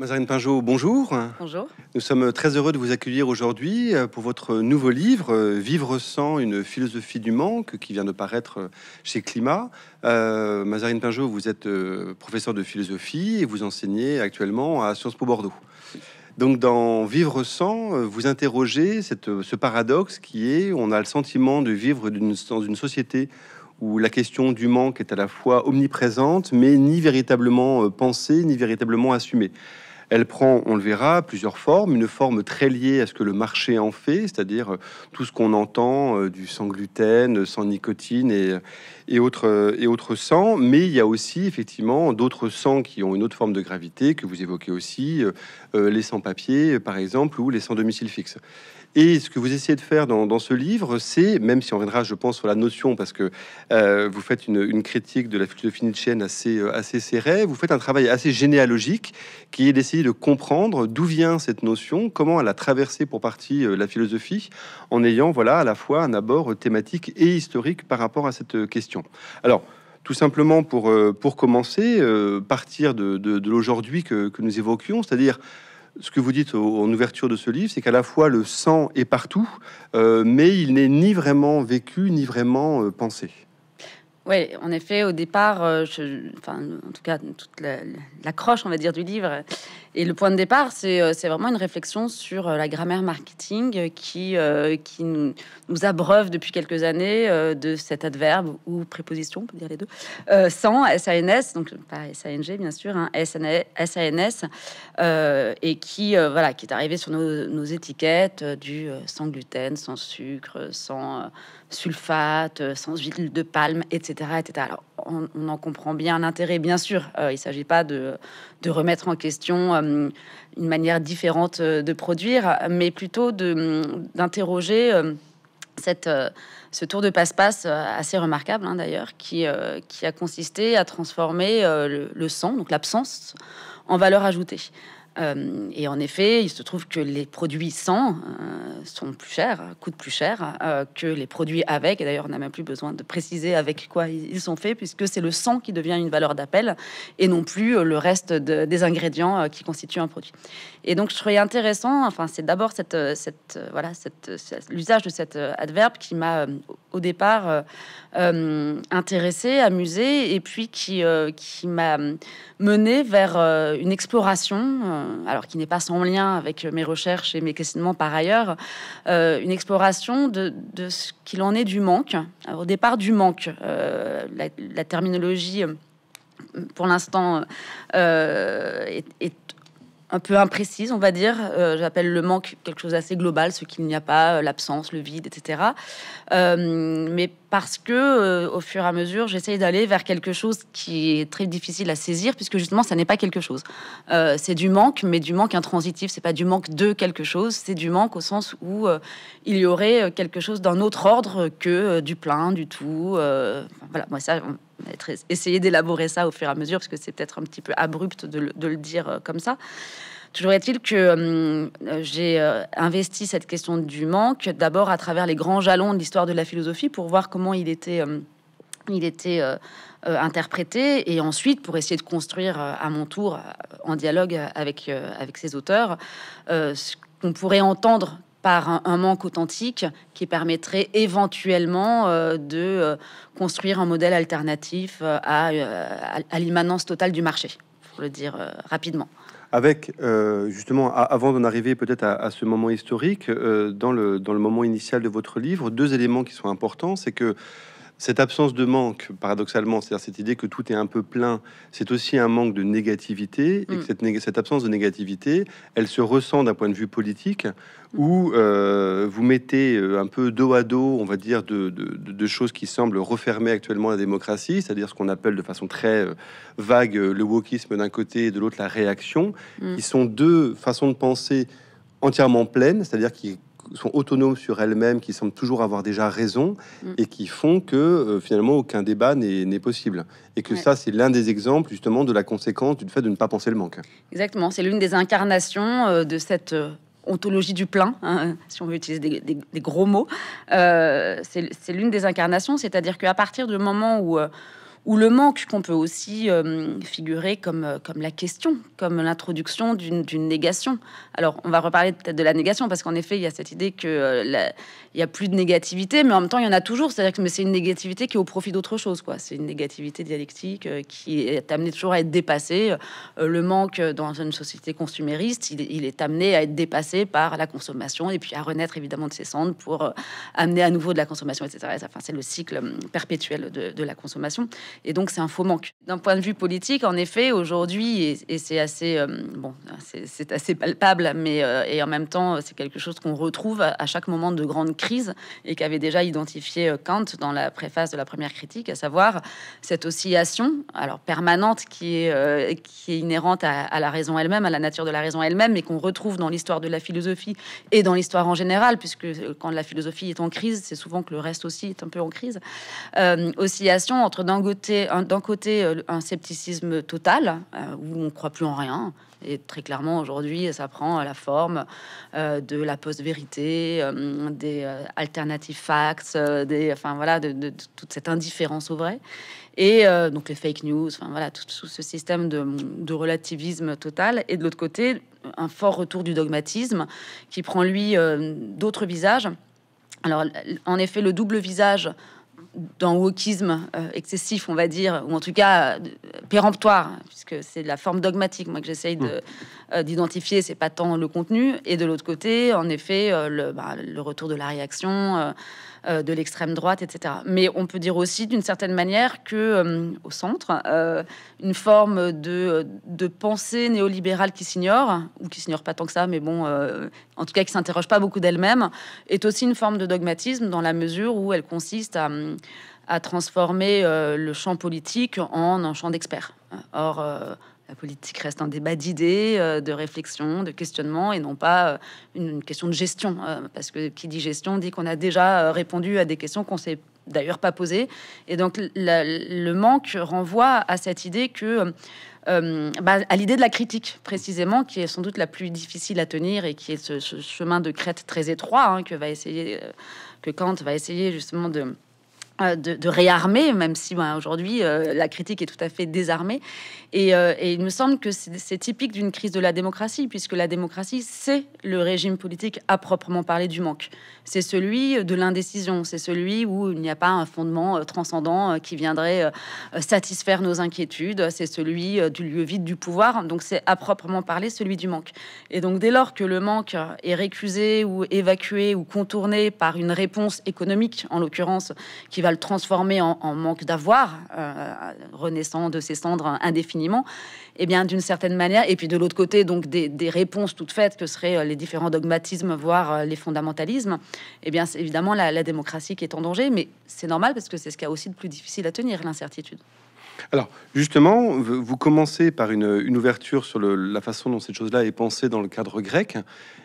Mazarine Pinjot, bonjour. Bonjour. Nous sommes très heureux de vous accueillir aujourd'hui euh, pour votre nouveau livre, euh, Vivre sans une philosophie du manque, qui vient de paraître euh, chez Climat. Mazarine Pinjot, vous êtes professeur de philosophie et vous enseignez actuellement à Sciences Po Bordeaux. Donc, dans Vivre sans, vous interrogez ce paradoxe qui est on a le sentiment de vivre dans une société où la question du manque est à la fois omniprésente, mais ni véritablement pensée, ni véritablement assumée. Elle prend, on le verra, plusieurs formes. Une forme très liée à ce que le marché en fait, c'est-à-dire euh, tout ce qu'on entend euh, du sans gluten, euh, sans nicotine et, et autres et sangs. Mais il y a aussi effectivement d'autres sangs qui ont une autre forme de gravité que vous évoquez aussi, les sans-papiers par exemple ou les sans domicile fixe. Et ce que vous essayez de faire dans, ce livre, c'est, même si on reviendra, je pense, sur la notion, parce que euh, vous faites une, critique de la philosophie nietzschéenne assez, euh, assez serrée, vous faites un travail assez généalogique qui est d'essayer de comprendre d'où vient cette notion, comment elle a traversé pour partie euh, la philosophie, en ayant voilà à la fois un abord thématique et historique par rapport à cette question. Alors, tout simplement pour, pour commencer, partir de, l'aujourd'hui que, que nous évoquions, c'est-à-dire ce que vous dites en ouverture de ce livre, c'est qu'à la fois le sang est partout, euh, mais il n'est ni vraiment vécu, ni vraiment euh, pensé. Oui, en effet, au départ, euh, je, enfin, en tout cas, toute l'accroche, on va dire, du livre et le point de départ, c'est euh, vraiment une réflexion sur euh, la grammaire marketing qui, qui nous, abreuve depuis quelques années de cet adverbe ou préposition, on peut dire les deux, sans SANS, donc pas SANG bien sûr, hein, SANS, et qui, voilà, qui est arrivé sur nos, nos étiquettes du sans gluten, sans sucre, sans sulfate, euh, sans huile de palme, etc. etc. Alors, on, en comprend bien l'intérêt, bien sûr. Euh, il ne s'agit pas de, remettre en question euh, une manière différente de produire, mais plutôt d'interroger ce tour de passe-passe assez remarquable hein, d'ailleurs, qui, a consisté à transformer le, sang, donc l'absence, en valeur ajoutée. Euh, et en effet, il se trouve que les produits sans euh, sont plus chers, coûtent plus cher euh, que les produits avec. Et d'ailleurs, on n'a même plus besoin de préciser avec quoi ils sont faits, puisque c'est le sang qui devient une valeur d'appel et non plus le reste des ingrédients qui constituent un produit. Et donc, je trouvais intéressant, enfin, c'est d'abord cette, voilà, cette, l'usage de cet adverbe qui m'a au départ intéressé, amusé, et puis qui, qui m'a mené vers une exploration euh, alors qui n'est pas sans lien avec mes recherches et mes questionnements par ailleurs, euh, une exploration de, ce qu'il en est du manque. au départ, du manque, euh, la, terminologie pour l'instant est, un peu imprécise, on va dire. Euh, j'appelle le manque quelque chose d'assez global, ce qu'il n'y a pas, euh, l'absence, le vide, etc. Euh, mais parce que, au fur et à mesure, j'essaye d'aller vers quelque chose qui est très difficile à saisir, puisque justement, ça n'est pas quelque chose. c'est du manque, mais du manque intransitif. C'est pas du manque de quelque chose. C'est du manque au sens où il y aurait quelque chose d'un autre ordre que du plein, du tout. voilà, moi ça essayer d'élaborer ça au fur et à mesure, parce que c'est peut-être un petit peu abrupt de le, dire euh, comme ça. Toujours est-il que euh, j'ai euh, investi cette question du manque d'abord à travers les grands jalons de l'histoire de la philosophie pour voir comment il était, il était interprété et ensuite pour essayer de construire à mon tour en dialogue avec, avec ses auteurs ce qu'on pourrait entendre par un, manque authentique qui permettrait éventuellement euh, de euh, construire un modèle alternatif euh, à, à, l'immanence totale du marché, pour le dire rapidement avec justement, avant d'en arriver peut-être à, ce moment historique, dans, le, dans le moment initial de votre livre, deux éléments qui sont importants, c'est que cette absence de manque, paradoxalement, c'est-à-dire cette idée que tout est un peu plein, c'est aussi un manque de négativité, et mm. cette, cette, absence de négativité, elle se ressent d'un point de vue politique, mm. où euh, vous mettez euh, un peu dos à dos, on va dire, de, choses qui semblent refermer actuellement la démocratie, c'est-à-dire ce qu'on appelle de façon très euh, vague le wokisme d'un côté et de l'autre la réaction, Ils mm. qui sont deux façons de penser entièrement pleines, c'est-à-dire qui sont autonomes sur elles-mêmes, qui semblent toujours avoir déjà raison, mm. et qui font que euh, finalement aucun débat n'est possible. Et que ça, c'est l'un des exemples justement de la conséquence du fait de ne pas penser le manque. Exactement, c'est l'une des incarnations euh, de cette euh, ontologie du plein, hein, si on veut utiliser des, des gros mots. c'est l'une des incarnations, c'est-à-dire qu'à partir du moment où ou le manque qu'on peut aussi euh, figurer comme, euh, comme la question, comme l'introduction d'une négation. Alors, on va reparler peut-être de la négation, parce qu'en effet, il y a cette idée qu'il euh, n'y a plus de négativité, mais en même temps, il y en a toujours. C'est-à-dire que c'est une négativité qui est au profit d'autre chose. quoi. C'est une négativité dialectique qui est amenée toujours à être dépassée. le manque dans une société consumériste, il, est amené à être dépassé par la consommation, et puis à renaître évidemment de ses cendres pour amener à nouveau de la consommation, etc. Enfin, c'est le cycle perpétuel de la consommation. Et donc, c'est un faux manque. D'un point de vue politique, en effet, aujourd'hui, et, c'est assez, euh, bon, c'est assez palpable, mais euh, et en même temps, c'est quelque chose qu'on retrouve à, chaque moment de grande crise et qu'avait déjà identifié euh, Kant dans la préface de la première critique, à savoir cette oscillation, alors permanente, qui est, qui est inhérente à, la raison elle-même, à la nature de la raison elle-même, et qu'on retrouve dans l'histoire de la philosophie et dans l'histoire en général, puisque quand la philosophie est en crise, c'est souvent que le reste aussi est un peu en crise. oscillation entre d'un côté d'un côté euh, un scepticisme total, euh, où on croit plus en rien. Et très clairement, aujourd'hui, ça prend la forme euh, de la post-vérité, des alternatives facts, des, enfin, voilà, de, toute cette indifférence au vrai. Et donc les fake news, enfin, voilà, tout, ce système de, de relativisme total. Et de l'autre côté, un fort retour du dogmatisme qui prend, lui, d'autres visages. Alors, en effet, le double visage d'un wokisme euh, excessif, on va dire, ou en tout cas euh, péremptoire, puisque c'est la forme dogmatique, moi, que j'essaye hmm. euh, d'identifier, c'est pas tant le contenu, et de l'autre côté, en effet, le, bah, le retour de la réaction. Euh, de l'extrême droite, etc. Mais on peut dire aussi, d'une certaine manière, que euh, au centre, euh, une forme de, pensée néolibérale qui s'ignore, ou qui s'ignore pas tant que ça, mais bon, en tout cas qui s'interroge pas beaucoup d'elle-même, est aussi une forme de dogmatisme dans la mesure où elle consiste à, à transformer le champ politique en un champ d'experts. Or, la politique reste un débat d'idées, euh, de réflexion, de questionnement et non pas euh, une, question de gestion. Euh, parce que qui dit gestion dit qu'on a déjà répondu à des questions qu'on s'est d'ailleurs pas posées. Et donc le manque renvoie à cette idée que, bah, à l'idée de la critique précisément, qui est sans doute la plus difficile à tenir et qui est ce, chemin de crête très étroit hein, que va essayer, que Kant va essayer justement de de, réarmer, même si bah, aujourd'hui la critique est tout à fait désarmée. Euh, et, il me semble que c'est typique d'une crise de la démocratie, puisque la démocratie, c'est le régime politique à proprement parler du manque. C'est celui de l'indécision, c'est celui où il n'y a pas un fondement euh, transcendant euh, qui viendrait satisfaire nos inquiétudes, c'est celui du lieu vide du pouvoir, donc c'est à proprement parler celui du manque. Et donc dès lors que le manque est récusé ou évacué ou contourné par une réponse économique, en l'occurrence, qui va le transformer en, manque d'avoir, renaissant de ses cendres indéfiniment, et eh bien d'une certaine manière, et puis de l'autre côté, donc des, des, réponses toutes faites que seraient euh, les différents dogmatismes, voire euh, les fondamentalismes, et eh bien c'est évidemment la, la démocratie qui est en danger, mais c'est normal parce que c'est ce qui a aussi de plus difficile à tenir, l'incertitude. Alors, justement, vous commencez par une, une ouverture sur la façon dont cette chose-là est pensée dans le cadre grec.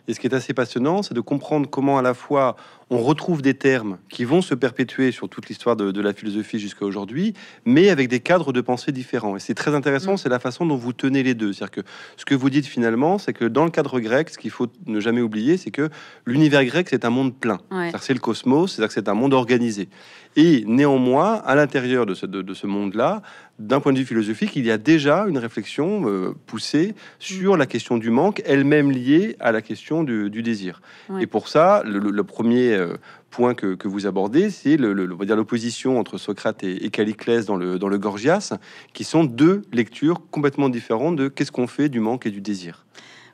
Et ce qui est assez passionnant, c'est de comprendre comment à la fois on retrouve des termes qui vont se perpétuer sur toute l'histoire de, la philosophie jusqu'à aujourd'hui, mais avec des cadres de pensée différents. Et c'est très intéressant, mm. c'est la façon dont vous tenez les deux. C'est-à-dire que ce que vous dites finalement, c'est que dans le cadre grec, ce qu'il faut ne jamais oublier, c'est que l'univers grec, c'est un monde plein. C'est le cosmos, c'est-à-dire que c'est un monde organisé. Et néanmoins, à l'intérieur de de ce monde-là, d'un point de vue philosophique, il y a déjà une réflexion euh, poussée sur mm. la question du manque, elle-même liée à la question du, désir. Et pour ça, le, premier euh, point que, vous abordez, c'est le, l'opposition entre Socrate et, Calliclès dans le, dans le Gorgias, qui sont deux lectures complètement différentes de qu'est-ce qu'on fait du manque et du désir.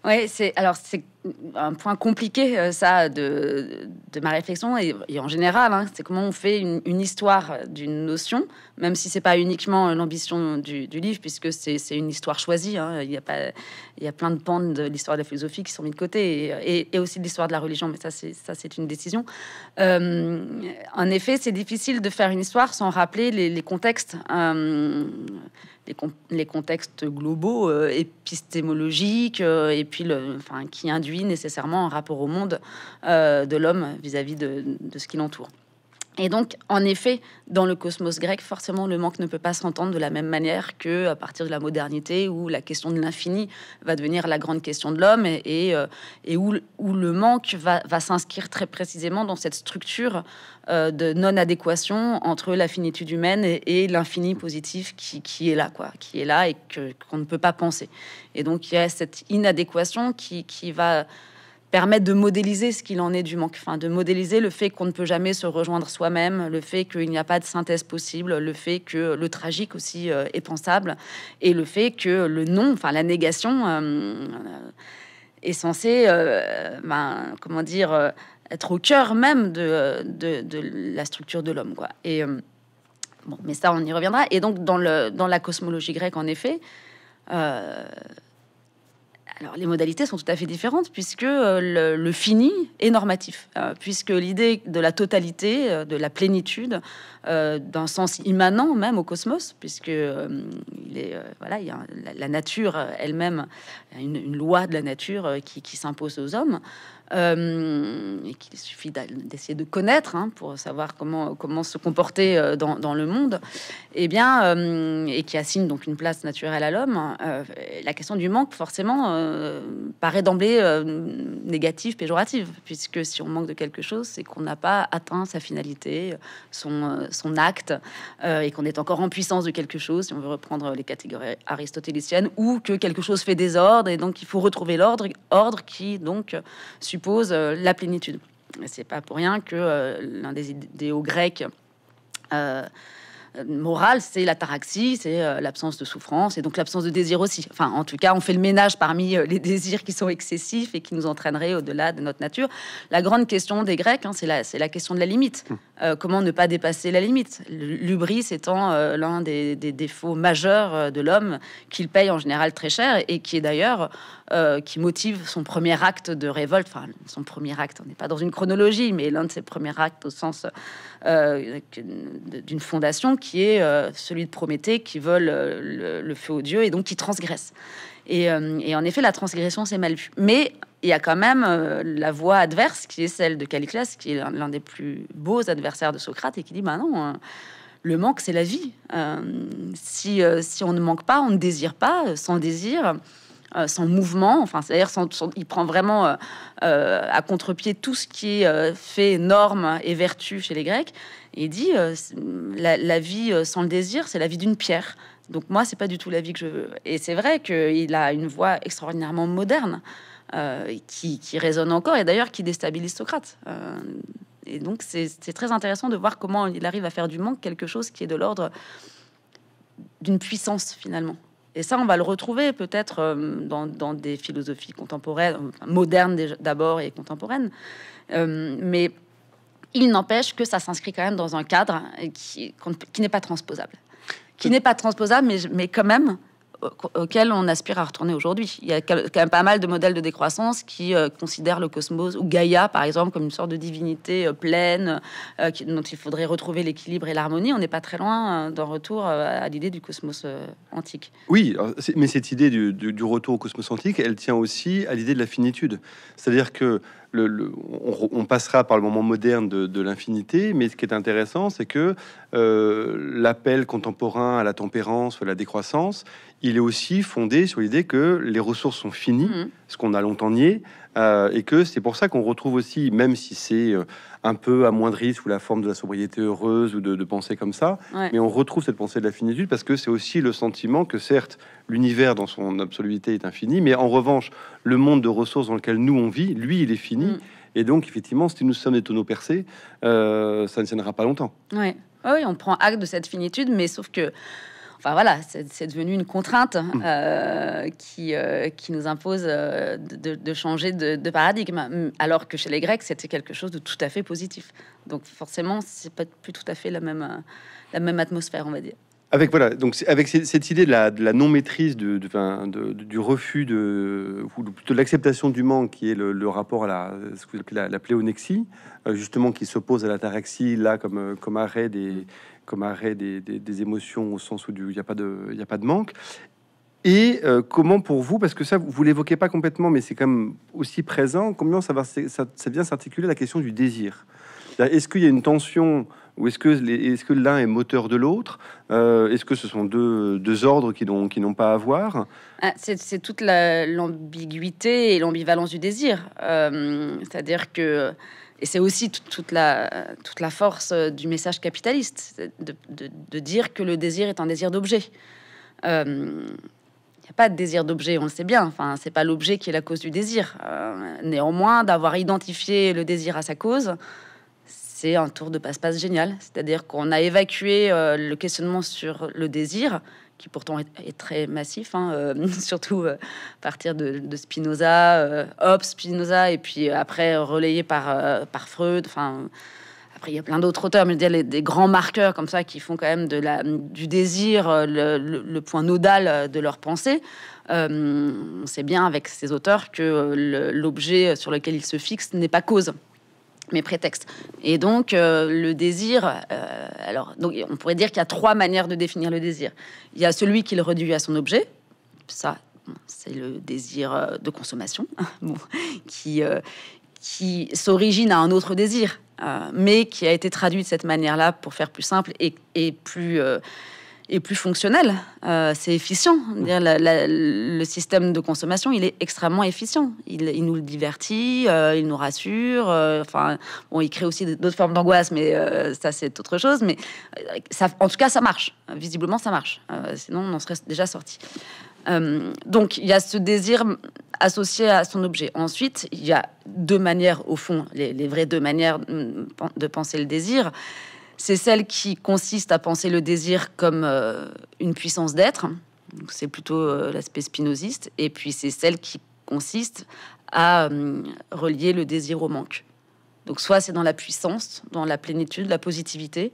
Oui, c'est alors c'est un point compliqué euh, ça de, de ma réflexion et, en général, hein, c'est comment on fait une, histoire d'une notion, même si c'est pas uniquement euh, l'ambition du, livre, puisque c'est une histoire choisie. Hein, il y a pas, il y a plein de pans de l'histoire de la philosophie qui sont mis de côté et, et, aussi de l'histoire de la religion, mais ça c'est ça c'est une décision. Euh, en effet, c'est difficile de faire une histoire sans rappeler les, contextes les, contextes globaux, euh, épistémologiques, euh, et puis le, enfin, qui induit nécessairement un rapport au monde euh, de l'homme vis-à-vis de ce qui l'entoure. Et donc, en effet, dans le cosmos grec, forcément, le manque ne peut pas s'entendre de la même manière que à partir de la modernité, où la question de l'infini va devenir la grande question de l'homme et, euh, où, le manque va, s'inscrire très précisément dans cette structure euh, de non-adéquation entre la finitude humaine et, l'infini positif qui, est là, quoi, qui est là et qu'on ne peut pas penser. Et donc, il y a cette inadéquation qui va permettent de modéliser ce qu'il en est du manque, enfin, de modéliser le fait qu'on ne peut jamais se rejoindre soi-même, le fait qu'il n'y a pas de synthèse possible, le fait que le tragique aussi euh, est pensable, et le fait que le non, enfin la négation, euh, est censé, euh, ben, comment dire, être au cœur même de, de, la structure de l'homme, quoi. Et bon, mais ça, on y reviendra. Et donc dans le dans la cosmologie grecque, en effet. Euh, les modalités sont tout à fait différentes puisque euh, le, le fini est normatif, euh, puisque l'idée de la totalité, euh, de la plénitude, euh, d'un sens immanent même au cosmos, puisque euh, il est, euh, voilà, il y a la, nature elle-même, une, loi de la nature qui, qui s'impose aux hommes. et qu'il suffit d'essayer de connaître hein, pour savoir comment, comment se comporter dans, dans le monde, et eh bien, et qui assigne donc une place naturelle à l'homme, la question du manque forcément paraît d'emblée négative, péjorative, puisque si on manque de quelque chose, c'est qu'on n'a pas atteint sa finalité, son, son acte, euh, et qu'on est encore en puissance de quelque chose, si on veut reprendre les catégories aristotéliciennes, ou que quelque chose fait désordre, et donc il faut retrouver l'ordre, ordre qui donc suppose euh, la plénitude. C'est pas pour rien que euh, l'un des idéaux grecs moral c'est la l'ataraxie, c'est l'absence de souffrance et donc l'absence de désir aussi. Enfin, en tout cas, on fait le ménage parmi les désirs qui sont excessifs et qui nous entraîneraient au-delà de notre nature. La grande question des Grecs, hein, c'est la, la, question de la limite. Hum. Euh, comment ne pas dépasser la limite. L'ubris étant euh, l'un des, défauts majeurs euh, de l'homme qu'il paye en général très cher et qui est d'ailleurs qui motive son premier acte de révolte. Enfin, son premier acte, on n'est pas dans une chronologie, mais l'un de ses premiers actes au sens d'une fondation qui est celui de Prométhée qui vole le feu aux dieux et donc qui transgresse. Euh, et, en effet, la transgression, c'est mal vu. Mais il y a quand même euh, la voie adverse qui est celle de Caliclès, qui est l'un des plus beaux adversaires de Socrate et qui dit Ben non, hein, le manque c'est la vie. Euh, si, si on ne manque pas, on ne désire pas, sans désir. sans mouvement, enfin, c'est-à-dire, il prend vraiment à contre-pied tout ce qui est fait norme et vertu chez les Grecs. Et il dit la vie sans le désir, c'est la vie d'une pierre. Donc moi, c'est pas du tout la vie que je veux. Et c'est vrai qu'il a une voix extraordinairement moderne euh, qui, résonne encore et d'ailleurs qui déstabilise Socrate. Euh, et donc c'est très intéressant de voir comment il arrive à faire du manque quelque chose qui est de l'ordre d'une puissance finalement. Et ça, on va le retrouver peut-être euh, dans, des philosophies contemporaines, modernes d'abord et contemporaines. mais il n'empêche que ça s'inscrit quand même dans un cadre qui, qui n'est pas transposable qui n'est pas transposable, mais, mais quand même auquel on aspire à retourner aujourd'hui. Il y a quand même pas mal de modèles de décroissance qui euh, considèrent le cosmos ou Gaïa, par exemple, comme une sorte de divinité euh, pleine euh, dont il faudrait retrouver l'équilibre et l'harmonie. On n'est pas très loin d'un retour à l'idée du cosmos antique. Oui, mais cette idée du, retour au cosmos antique, elle tient aussi à l'idée de la finitude. C'est-à-dire que on, passera par le moment moderne de, l'infinité, mais ce qui est intéressant, c'est que euh, l'appel contemporain à la tempérance ou à la décroissance, il est aussi fondé sur l'idée que les ressources sont finies, mm-hmm. ce qu'on a longtemps nié, euh, et que c'est pour ça qu'on retrouve aussi, même si c'est euh, un peu amoindri sous la forme de la sobriété heureuse ou de, de pensée comme ça, mais on retrouve cette pensée de la finitude parce que c'est aussi le sentiment que certes l'univers dans son absoluité est infini, mais en revanche le monde de ressources dans lequel nous on vit, lui il est fini. Mm. Et donc, effectivement, si nous sommes des tonneaux percés, euh, ça ne tiendra pas longtemps. Oui, on prend acte de cette finitude, mais sauf que Enfin voilà, c'est devenu une contrainte mm. euh, qui, euh, qui nous impose euh, de, changer de, paradigme, alors que chez les Grecs, c'était quelque chose de tout à fait positif. Donc forcément, c'est pas plus tout à fait la même, la même atmosphère, on va dire. Avec voilà, donc avec cette idée de la, non-maîtrise de, de, du refus de ou l'acceptation du manque, qui est le, rapport à la la, pléonexie, justement qui s'oppose à l'ataraxie là comme comme arrêt des comme arrêt des, émotions au sens où il n'y a, pas de, y a pas de manque. Et euh, comment pour vous, parce que ça, vous l'évoquez pas complètement, mais c'est quand même aussi présent, combien ça, va, c'est ça vient s'articuler la question du désir Est-ce qu'il y a une tension ou est-ce que, est que l'un est moteur de l'autre euh, Est-ce que ce sont deux, deux ordres qui n'ont pas à voir ah, C'est toute l'ambiguïté et l'ambivalence du désir. Euh, c'est-à-dire que et c'est aussi toute la, toute la force euh, du message capitaliste, de, dire que le désir est un désir d'objet. Il euh, n'y a pas de désir d'objet, on le sait bien. Enfin, c'est pas l'objet qui est la cause du désir. Euh, néanmoins, d'avoir identifié le désir à sa cause, c'est un tour de passe-passe génial. C'est-à-dire qu'on a évacué le questionnement sur le désir qui pourtant est, très massif, hein, euh, surtout euh, à partir de, Spinoza, euh, Hobbes, Spinoza, et puis après relayé par, par Freud. Enfin, après, il y a plein d'autres auteurs, mais je veux dire, des grands marqueurs comme ça qui font quand même de la, du désir le, le point nodal de leur pensée. on sait bien avec ces auteurs que l'objet sur lequel ils se fixent n'est pas cause mes prétextes. Et donc, euh, le désir, euh, alors, donc, on pourrait dire qu'il y a trois manières de définir le désir. Il y a celui qui le réduit à son objet, ça, c'est le désir euh, de consommation, hein, qui, qui s'origine à un autre désir, mais qui a été traduit de cette manière-là pour faire plus simple et, et plus est plus fonctionnel. Euh, c'est efficient. le système de consommation, il est extrêmement efficient. Il, nous divertit, euh, il nous rassure. Euh, enfin, bon, il crée aussi d'autres formes d'angoisse, mais ça, c'est autre chose. Mais ça, en tout cas, ça marche. Visiblement, ça marche. sinon, on en serait déjà sorti. donc, il y a ce désir associé à son objet. Ensuite, il y a deux manières, au fond, les, les vraies deux manières mm, de penser le désir. C'est celle qui consiste à penser le désir comme euh, une puissance d'être. C'est plutôt euh, l'aspect spinoziste. Et puis c'est celle qui consiste à euh, relier le désir au manque. Donc soit c'est dans la puissance, dans la plénitude, la positivité,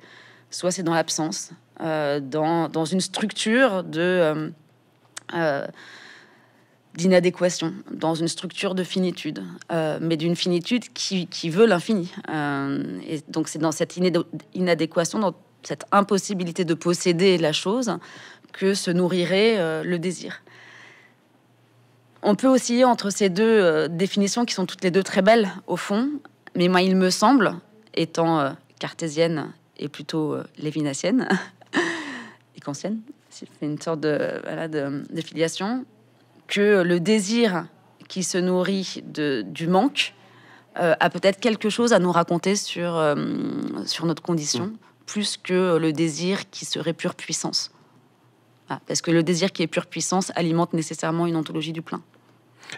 soit c'est dans l'absence, dans, une structure de d'inadéquation, dans une structure de finitude, euh, mais d'une finitude qui, qui veut l'infini. Euh, et donc c'est dans cette inadéquation, dans cette impossibilité de posséder la chose, que se nourrirait euh, le désir. On peut osciller entre ces deux définitions qui sont toutes les deux très belles au fond, mais moi il me semble, étant cartésienne et plutôt lévinassienne, et qu'ancienne, c'est une sorte de, de, de filiation, que le désir qui se nourrit du manque euh, a peut-être quelque chose à nous raconter sur, euh, sur notre condition, mm. plus que le désir qui serait pure puissance. Ah, parce que le désir qui est pure puissance alimente nécessairement une ontologie du plein.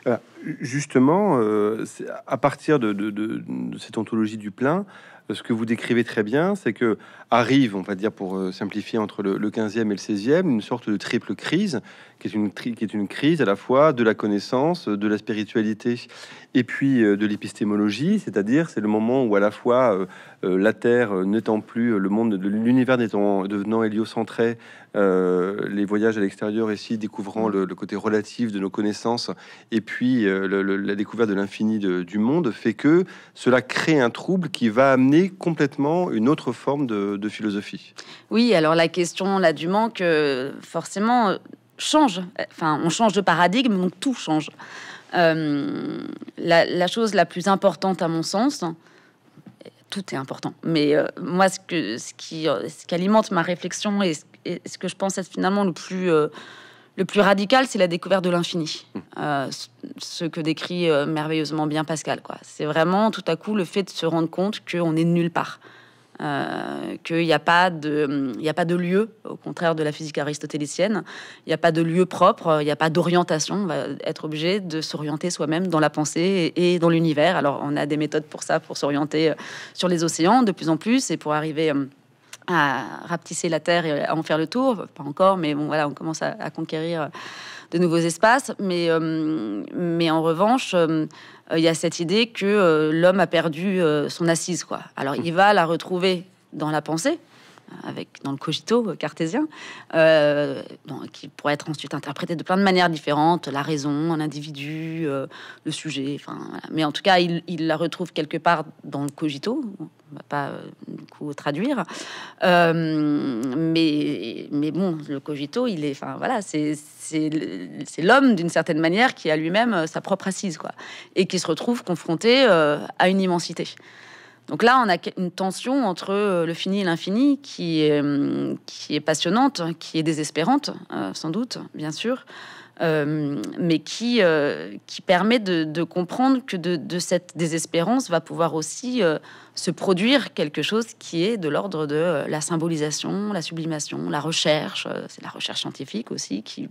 Euh, Justement, euh, à partir de, cette ontologie du plein, euh, ce que vous décrivez très bien, c'est que arrive, on va dire pour euh, simplifier, entre le, 15e et le 16e, une sorte de triple crise, qui est une, qui est une crise à la fois de la connaissance, de la spiritualité et puis de l'épistémologie, c'est-à-dire c'est le moment où à la fois la Terre n'étant plus le monde, l'univers n'étant devenant héliocentré, les voyages à l'extérieur ici découvrant mmh. le, côté relatif de nos connaissances, et puis euh, la découverte de l'infini du monde fait que cela crée un trouble qui va amener complètement une autre forme de, philosophie. Oui, alors la question là du manque, euh, forcément, euh, change. Enfin, on change de paradigme, donc tout change. la, chose la plus importante à mon sens, tout est important, mais moi ce, que, ce, qui, alimente ma réflexion et ce, que je pense être finalement le plus... Le plus radical, c'est la découverte de l'infini, euh, ce que décrit euh, merveilleusement bien Pascal. C'est vraiment tout à coup le fait de se rendre compte qu'on est nulle part, euh, qu'il n'y a, pas de, a pas de lieu, au contraire de la physique aristotélicienne, il n'y a pas de lieu propre, il n'y a pas d'orientation, on va être obligé de s'orienter soi-même dans la pensée et dans l'univers. Alors on a des méthodes pour ça, pour s'orienter sur les océans de plus en plus et pour arriver à rapetisser la terre et à en faire le tour. Pas encore, mais bon, voilà, on commence à, conquérir euh, de nouveaux espaces. Mais, euh, en revanche, euh, il y a cette idée que l'homme a perdu son assise, quoi. Alors, il mmh. va la retrouver dans la pensée, avec, dans le cogito euh, cartésien, euh, qui pourrait être ensuite interprété de plein de manières différentes, la raison, l'individu, individu, euh, le sujet, enfin, mais en tout cas, il, la retrouve quelque part dans le cogito, on va pas du coup traduire, mais, mais bon, le cogito, il est, enfin voilà, c'est l'homme d'une certaine manière qui a lui-même sa propre assise, quoi, et qui se retrouve confronté à une immensité. Donc là, on a une tension entre euh, le fini et l'infini qui est, euh, passionnante, qui est désespérante, euh, sans doute, bien sûr, mais qui, qui permet de, comprendre que de, cette désespérance va pouvoir aussi se produire quelque chose qui est de l'ordre de euh, la symbolisation, la sublimation, la recherche. Euh, c'est la recherche scientifique aussi qui,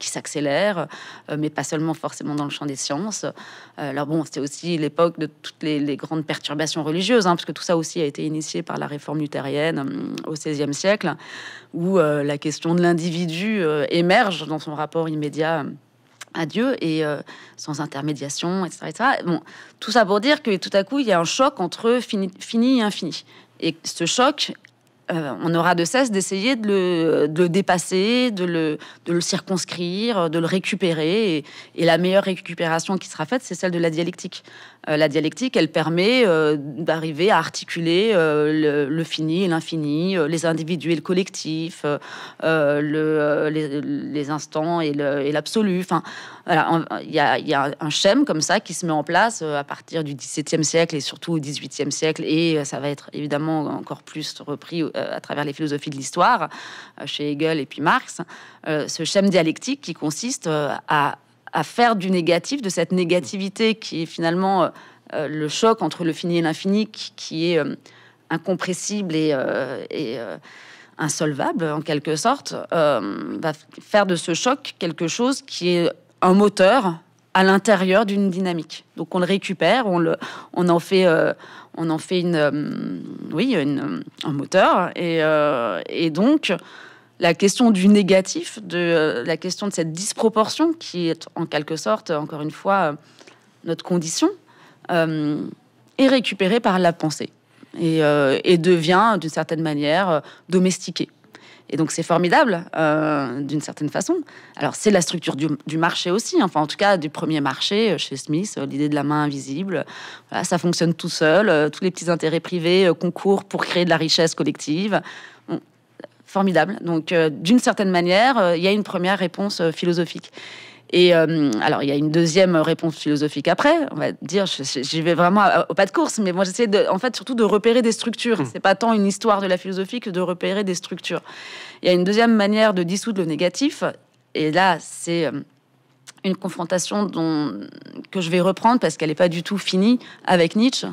s'accélère, euh, mais pas seulement forcément dans le champ des sciences. Alors bon, c'était aussi l'époque de toutes les, grandes perturbations religieuses, puisque hein, parce que tout ça aussi a été initié par la réforme luthérienne hum, au XVIe siècle, où la question de l'individu émerge dans son rapport immédiat hum, à Dieu et euh, sans intermédiation, etc., Bon, tout ça pour dire que tout à coup, il y a un choc entre fini, et infini. Et ce choc, euh, on aura de cesse d'essayer de le, dépasser, de le, de circonscrire, de le récupérer. et la meilleure récupération qui sera faite, c'est celle de la dialectique. Euh, la dialectique, elle permet euh, d'arriver à articuler euh, le, fini et l'infini, les individus et le collectif, les, instants et l'absolu. Enfin, il y a, un schème comme ça qui se met en place à partir du XVIIe siècle et surtout au XVIIIe siècle, et ça va être évidemment encore plus repris à travers les philosophies de l'histoire, chez Hegel et puis Marx, ce schème dialectique qui consiste à à faire du négatif, de cette négativité qui est finalement euh, euh, le choc entre le fini et l'infini, qui est euh, incompressible et, insolvable en quelque sorte, va faire de ce choc quelque chose qui est un moteur à l'intérieur d'une dynamique. Donc on le récupère, on, le, on en fait, on en fait une, oui, une, un moteur, et, et donc la question du négatif, de euh, la question de cette disproportion qui est en quelque sorte, encore une fois, euh, notre condition, euh, est récupérée par la pensée et, devient d'une certaine manière domestiquée. Et donc c'est formidable d'une certaine façon. Alors c'est la structure du, marché aussi, hein. enfin en tout cas du premier marché chez Smith, l'idée de la main invisible, ça fonctionne tout seul, tous les petits intérêts privés concourent pour créer de la richesse collective. Formidable. Donc, euh, d'une certaine manière, euh, il y a une première réponse euh, philosophique. Et alors, il y a une deuxième réponse philosophique après. On va dire, j'y vais vraiment au pas de course, mais moi, j'essaie en fait, surtout de repérer des structures. Hmm. C'est pas tant une histoire de la philosophie que de repérer des structures. Il y a une deuxième manière de dissoudre le négatif. Et là, c'est une confrontation dont, que je vais reprendre parce qu'elle n'est pas du tout finie avec Nietzsche,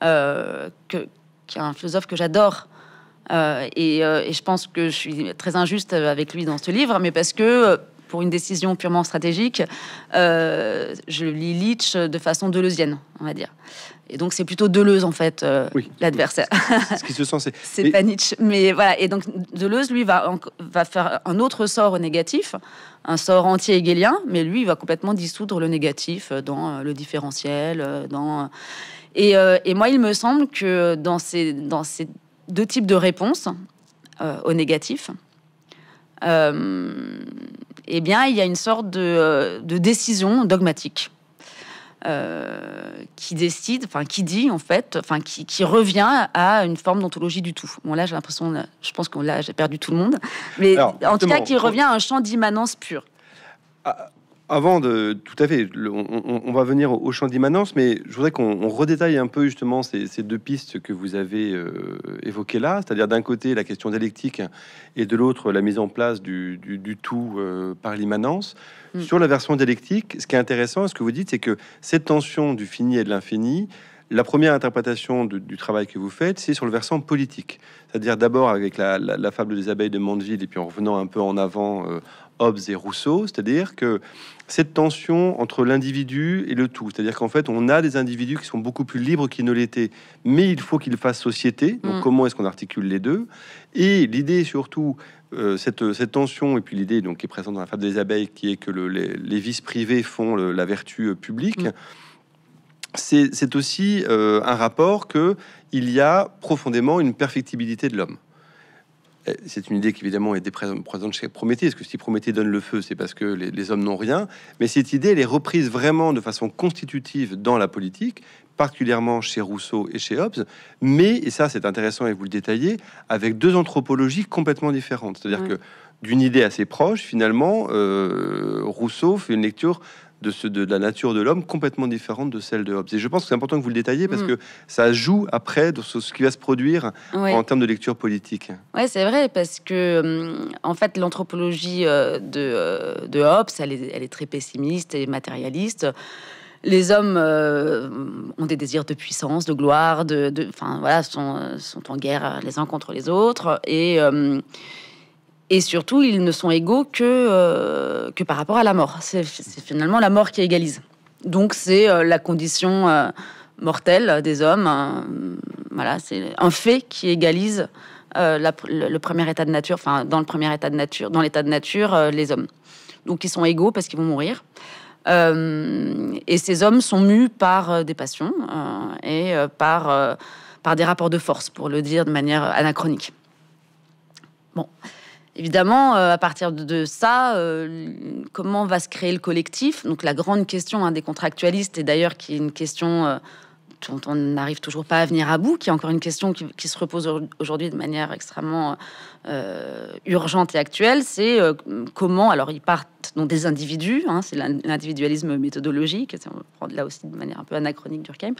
qui est un philosophe que j'adore euh, euh, et, je pense que je suis très injuste avec lui dans ce livre, mais parce que euh, pour une décision purement stratégique, je lis Leach de façon deleuzienne, on va dire. Et donc c'est plutôt Deleuze en fait l'adversaire. ce qui se sent, c'est mais... pas Nietzsche, mais voilà. Et donc Deleuze lui va, va faire un autre sort au négatif, un sort anti-hegelien, mais lui il va complètement dissoudre le négatif dans le différentiel, dans et, et, moi, il me semble que dans ces, dans ces deux types de réponses euh, au négatif, euh, eh bien, il y a une sorte de, euh, décision dogmatique qui décide, enfin, qui dit en fait, enfin, qui, revient à une forme d'ontologie du tout. Bon, là, j'ai l'impression, je pense que là, j'ai perdu tout le monde, mais en tout cas, qui revient à un champ d'immanence pure. Ah, avant de tout à fait, on, va venir au, champ d'immanence, mais je voudrais qu'on redétaille un peu justement ces, deux pistes que vous avez euh, évoquées là, c'est-à-dire d'un côté la question dialectique et de l'autre la mise en place du, tout euh, par l'immanence. Mm. Sur la version dialectique, ce qui est intéressant, ce que vous dites, c'est que cette tension du fini et de l'infini, la première interprétation du, travail que vous faites, c'est sur le versant politique. C'est-à-dire d'abord avec la, fable des abeilles de Mandeville, et puis en revenant un peu en avant euh, Hobbes et Rousseau, c'est-à-dire que cette tension entre l'individu et le tout. C'est-à-dire qu'en fait, on a des individus qui sont beaucoup plus libres qu'ils ne l'étaient, mais il faut qu'ils fassent société. Donc, mm. comment est-ce qu'on articule les deux Et l'idée, surtout, euh, cette, tension, et puis l'idée donc, qui est présente dans la fable des abeilles, qui est que les, vices privés font la vertu euh, publique. Mm. C'est, aussi euh, un rapport qu'il y a profondément une perfectibilité de l'homme. Euh, c'est une idée qui évidemment est présente chez Prométhée, Est-ce que si Prométhée donne le feu, c'est parce que les, hommes n'ont rien, mais cette idée, elle est reprise vraiment de façon constitutive dans la politique, particulièrement chez Rousseau et chez Hobbes, mais, et ça c'est intéressant et vous le détaillez, avec deux anthropologies complètement différentes. C'est-à-dire que d'une idée assez proche, finalement, euh, Rousseau fait une lecture de, de, la nature de l'homme complètement différente de celle de Hobbes. Et je pense que c'est important que vous le détailliez parce mm. que ça joue après dans ce, qui va se produire en termes de lecture politique. Oui, c'est vrai, parce que hum, en fait, l'anthropologie euh, de, euh, de, Hobbes, elle est, très pessimiste et matérialiste les hommes euh, ont des désirs de puissance, de gloire, de, enfin voilà, sont, sont, en guerre les uns contre les autres et hum, et surtout, ils ne sont égaux que, euh, que par rapport à la mort. C'est finalement la mort qui égalise. Donc c'est euh, la condition euh, mortelle des hommes. Hein. voilà, c'est un fait qui égalise le, premier état de nature, enfin dans le premier état de nature, dans l'état de nature, les hommes. Donc ils sont égaux parce qu'ils vont mourir. et ces hommes sont mus par des passions et par, par des rapports de force, pour le dire de manière anachronique. Bon. Évidemment, euh, à partir de, ça, euh, comment va se créer le collectif Donc la grande question hein, des contractualistes, et d'ailleurs qui est une question euh, dont on n'arrive toujours pas à venir à bout, qui est encore une question qui, se repose aujourd'hui de manière extrêmement urgente et actuelle, c'est comment, alors ils partent donc des individus, hein, c'est l'individualisme méthodologique, on prend là aussi de manière un peu anachronique Durkheim,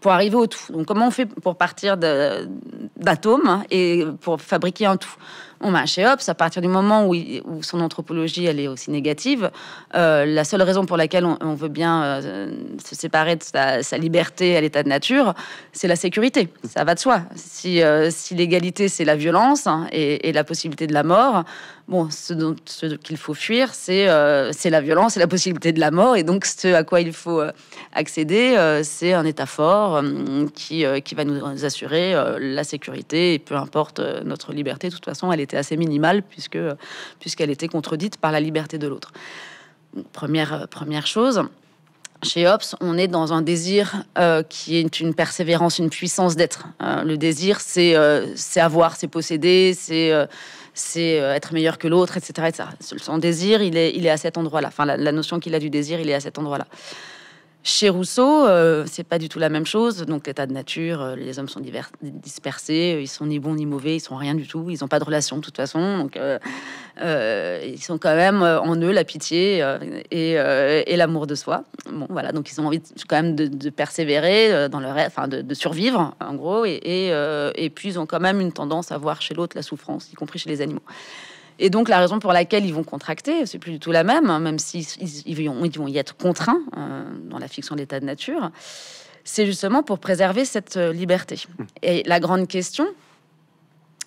pour arriver au tout. Donc comment on fait pour partir d'atomes hein, et pour fabriquer un tout on met À partir du moment où, son anthropologie elle est aussi négative, euh, la seule raison pour laquelle on, veut bien euh, se séparer de sa, liberté à l'état de nature, c'est la sécurité. Ça va de soi. Si, euh, si l'égalité c'est la violence hein, et, la possibilité de la mort, bon, ce, dont, ce qu'il faut fuir, c'est la violence et la possibilité de la mort. Et donc ce à quoi il faut accéder, c'est un état fort qui, qui va nous assurer la sécurité et peu importe notre liberté. De toute façon, elle est assez minimale, puisque, puisqu'elle était contredite par la liberté de l'autre. Première, euh, première chose chez Hobbes, on est dans un désir euh, qui est une persévérance, une puissance d'être. Hein. le désir, c'est euh, c'est avoir, c'est posséder, c'est c'est être meilleur que l'autre, etc., Son désir, il est, il est à cet endroit-là. Enfin, la notion qu'il a du désir, il est à cet endroit-là. Chez Rousseau, euh, c'est pas du tout la même chose. Donc, l'état de nature, euh, les hommes sont divers, dispersés, euh, ils sont ni bons ni mauvais, ils sont rien du tout, ils n'ont pas de relation de toute façon. Donc, ils sont quand même en eux la pitié et, l'amour de soi. Bon, voilà. Donc, ils ont envie quand même de, persévérer dans leur, enfin, de, survivre en gros. et puis, ils ont quand même une tendance à voir chez l'autre la souffrance, y compris chez les animaux. Et donc, la raison pour laquelle ils vont contracter, c'est plus du tout la même, hein, même s'ils ils, ils vont y être contraints euh, dans la fiction de l'état de nature, c'est justement pour préserver cette euh, liberté. Hmm. Et la grande question,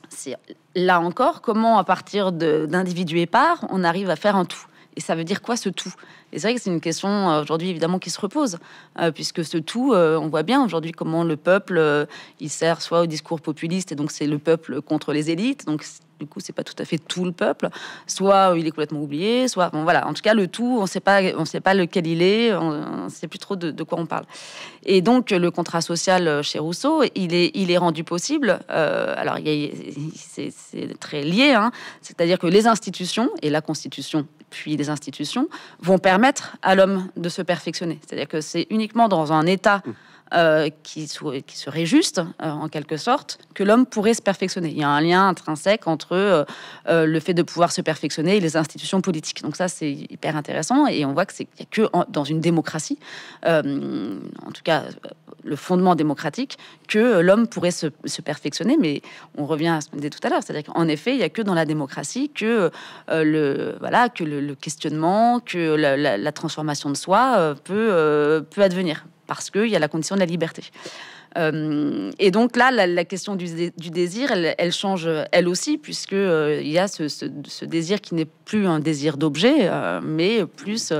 c'est là encore comment, à partir d'individus épars, on arrive à faire un tout. Et ça veut dire quoi ce tout Et c'est vrai que c'est une question euh, aujourd'hui évidemment qui se repose, puisque ce tout, on voit bien aujourd'hui comment le peuple, il sert soit au discours populiste, et donc c'est le peuple contre les élites, donc du coup, c'est pas tout à fait tout le peuple. Soit euh, il est complètement oublié, soit bon, voilà. En tout cas, le tout, on sait pas, on sait pas lequel il est, on, sait plus trop de, quoi on parle. Et donc, le contrat social euh, chez Rousseau, il est, il est rendu possible. Euh, alors, c'est très lié, hein. c'est-à-dire que les institutions et la Constitution, puis les institutions, vont permettre à l'homme de se perfectionner. C'est-à-dire que c'est uniquement dans un état mmh. Euh, qui, serait juste, euh, en quelque sorte, que l'homme pourrait se perfectionner. Il y a un lien intrinsèque entre euh, le fait de pouvoir se perfectionner et les institutions politiques. Donc ça, c'est hyper intéressant, et on voit que c'est qu que dans une démocratie, en tout cas le fondement démocratique, que l'homme pourrait se, perfectionner. Mais on revient à ce qu'on disait tout à l'heure, c'est-à-dire qu'en effet, il n'y a que dans la démocratie que le voilà que le, questionnement, que la, la transformation de soi peut peut advenir parce qu'il y a la condition de la liberté. Euh, et donc là, la, question du, désir, elle, change elle aussi, puisque euh, il y a ce, désir qui n'est plus un désir d'objet, euh, mais plus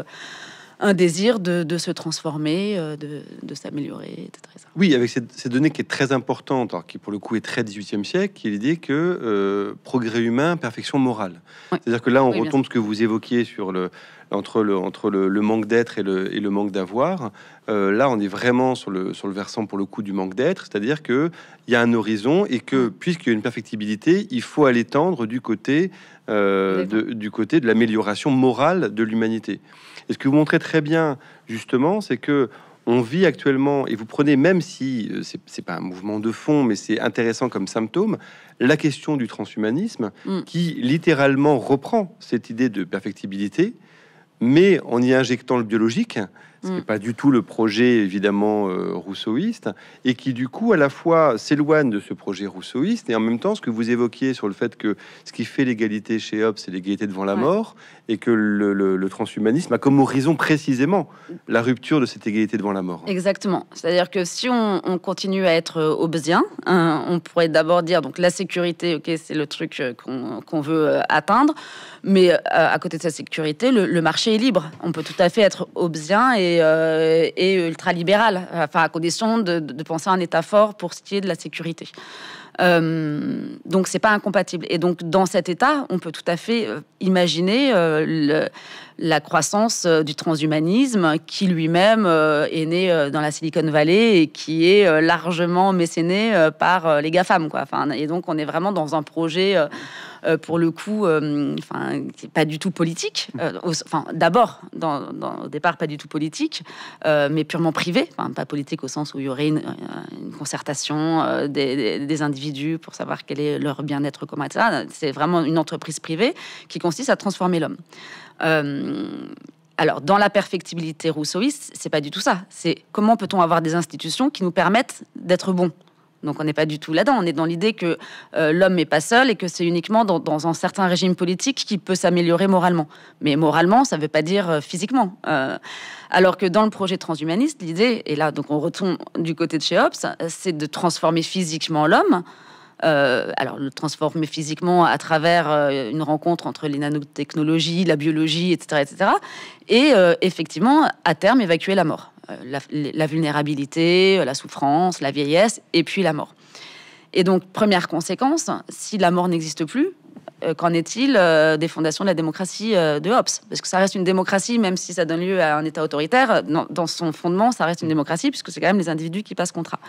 un désir de, se transformer, de, s'améliorer, etc. Oui, avec cette, donnée qui est très importante, qui pour le coup est très 18e siècle, qui est l'idée que progrès humain, perfection morale. C'est-à-dire que là, on retombe ce que vous évoquiez sur le, entre le, entre le, manque d'être et le, manque d'avoir. Euh, là, on est vraiment sur le, sur le versant pour le coup du manque d'être, c'est-à-dire qu'il y a un horizon et que, puisqu'il y a une perfectibilité, il faut aller tendre du côté, euh, de, du côté de l'amélioration morale de l'humanité. Et ce que vous montrez très bien, justement, c'est que on vit actuellement, et vous prenez, même si euh, c'est, n'est pas un mouvement de fond, mais c'est intéressant comme symptôme, la question du transhumanisme, mm. qui littéralement reprend cette idée de perfectibilité, mais en y injectant le biologique, ce n'est mm. pas du tout le projet évidemment euh, rousseauiste, et qui du coup à la fois s'éloigne de ce projet rousseauiste, et en même temps ce que vous évoquiez sur le fait que ce qui fait l'égalité chez Hobbes, c'est l'égalité devant la mort, et que le, transhumanisme a comme horizon précisément la rupture de cette égalité devant la mort. Exactement. C'est-à-dire que si on, continue à être euh, obsien, hein, on pourrait d'abord dire donc la sécurité, ok, c'est le truc euh, qu'on veut euh, atteindre, mais à côté de sa sécurité, le, marché est libre. On peut tout à fait être obsien et, ultra libéral, enfin à condition de, de penser à un État fort pour ce qui est de la sécurité. Euh, donc, c'est pas incompatible. Et donc, dans cet état, on peut tout à fait euh, imaginer euh, le, la croissance euh, du transhumanisme qui lui-même euh, est né euh, dans la Silicon Valley et qui est largement mécéné par les GAFAM. Quoi. Enfin, et donc on est vraiment dans un projet... pour le coup, enfin, pas du tout politique. enfin, d'abord, dans, au départ, pas du tout politique, mais purement privé. pas politique au sens où il y aurait une, concertation des, individus pour savoir quel est leur bien-être commun, ça. C'est vraiment une entreprise privée qui consiste à transformer l'homme. Euh, alors, dans la perfectibilité rousseauiste, c'est pas du tout ça. C'est comment peut-on avoir des institutions qui nous permettent d'être bons donc on n'est pas du tout là-dedans. On est dans l'idée que euh, l'homme n'est pas seul et que c'est uniquement dans, un certain régime politique qu'il peut s'améliorer moralement. Mais moralement, ça ne veut pas dire euh, physiquement. alors que dans le projet transhumaniste, l'idée, et là donc on retourne du côté de chez c'est de transformer physiquement l'homme euh, alors le transformer physiquement à travers euh, une rencontre entre les nanotechnologies, la biologie, etc., etc. Et euh, effectivement, à terme, évacuer la mort, la, vulnérabilité, la souffrance, la vieillesse, et puis la mort. Et donc, première conséquence, si la mort n'existe plus, qu'en est-il des fondations de la démocratie de Hobbes Parce que ça reste une démocratie, même si ça donne lieu à un État autoritaire, dans, dans son fondement, ça reste une démocratie, puisque c'est quand même les individus qui passent contrat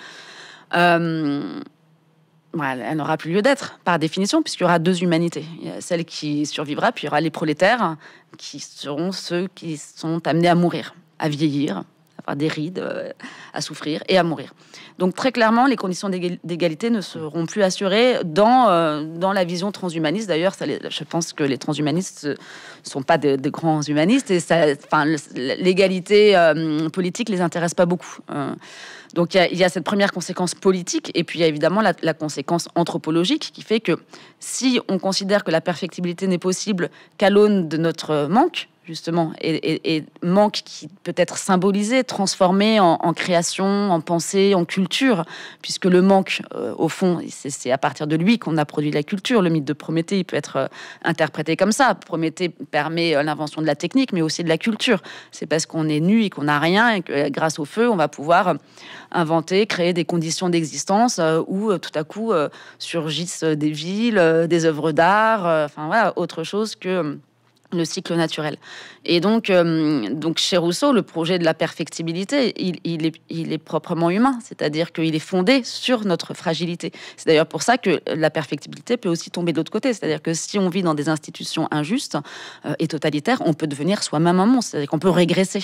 elle n'aura plus lieu d'être, par définition, puisqu'il y aura deux humanités. Il y a celle qui survivra, puis il y aura les prolétaires, qui seront ceux qui sont amenés à mourir, à vieillir, des rides euh, à souffrir et à mourir. Donc très clairement, les conditions d'égalité ne seront plus assurées dans, euh, dans la vision transhumaniste. D'ailleurs, je pense que les transhumanistes ne sont pas des grands humanistes et enfin, l'égalité euh, politique les intéresse pas beaucoup. donc il y, a cette première conséquence politique et puis il y a évidemment la conséquence anthropologique qui fait que si on considère que la perfectibilité n'est possible qu'à l'aune de notre manque, justement, et, manque qui peut être symbolisé, transformé en, création, en pensée, en culture, puisque le manque, euh, au fond, c'est à partir de lui qu'on a produit la culture. Le mythe de Prométhée, il peut être euh, interprété comme ça. Prométhée permet euh, l'invention de la technique, mais aussi de la culture. C'est parce qu'on est nu et qu'on n'a rien, et que grâce au feu, on va pouvoir inventer, créer des conditions d'existence où tout à coup surgissent des villes, des œuvres d'art, enfin voilà, autre chose que le cycle naturel. Et donc, euh, donc chez Rousseau, le projet de la perfectibilité, il, il, est, il est, proprement humain, c'est-à-dire qu'il est fondé sur notre fragilité. C'est d'ailleurs pour ça que la perfectibilité peut aussi tomber de l'autre côté, c'est-à-dire que si on vit dans des institutions injustes euh, et totalitaires, on peut devenir soi-même un monstre, c'est-à-dire qu'on peut régresser.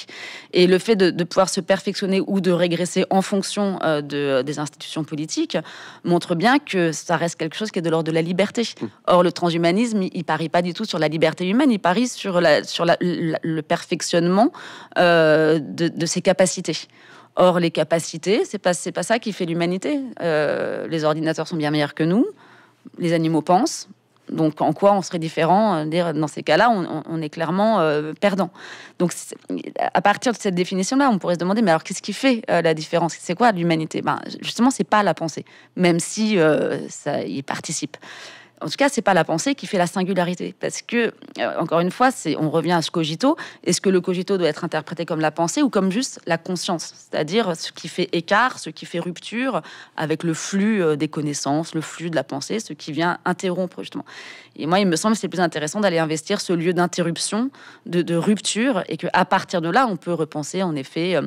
Et le fait de, pouvoir se perfectionner ou de régresser en fonction euh, de, des institutions politiques montre bien que ça reste quelque chose qui est de l'ordre de la liberté. Mmh. Or, le transhumanisme, il, parie pas du tout sur la liberté humaine, il parie sur la, sur la le perfectionnement euh, de, de, ses capacités. Or, les capacités, c'est pas, pas ça qui fait l'humanité. Euh, les ordinateurs sont bien meilleurs que nous, les animaux pensent. Donc, en quoi on serait différent euh, Dans ces cas-là, on, est clairement perdant. Donc, à partir de cette définition-là, on pourrait se demander mais alors, qu'est-ce qui fait la différence C'est quoi l'humanité ben, Justement, c'est pas la pensée, même si ça y participe. En tout cas, c'est pas la pensée qui fait la singularité, parce que euh, encore une fois, c'est on revient à ce cogito. Est-ce que le cogito doit être interprété comme la pensée ou comme juste la conscience, c'est-à-dire ce qui fait écart, ce qui fait rupture avec le flux euh, des connaissances, le flux de la pensée, ce qui vient interrompre justement. Et moi, il me semble que c'est plus intéressant d'aller investir ce lieu d'interruption, de, rupture, et qu'à partir de là, on peut repenser en effet euh,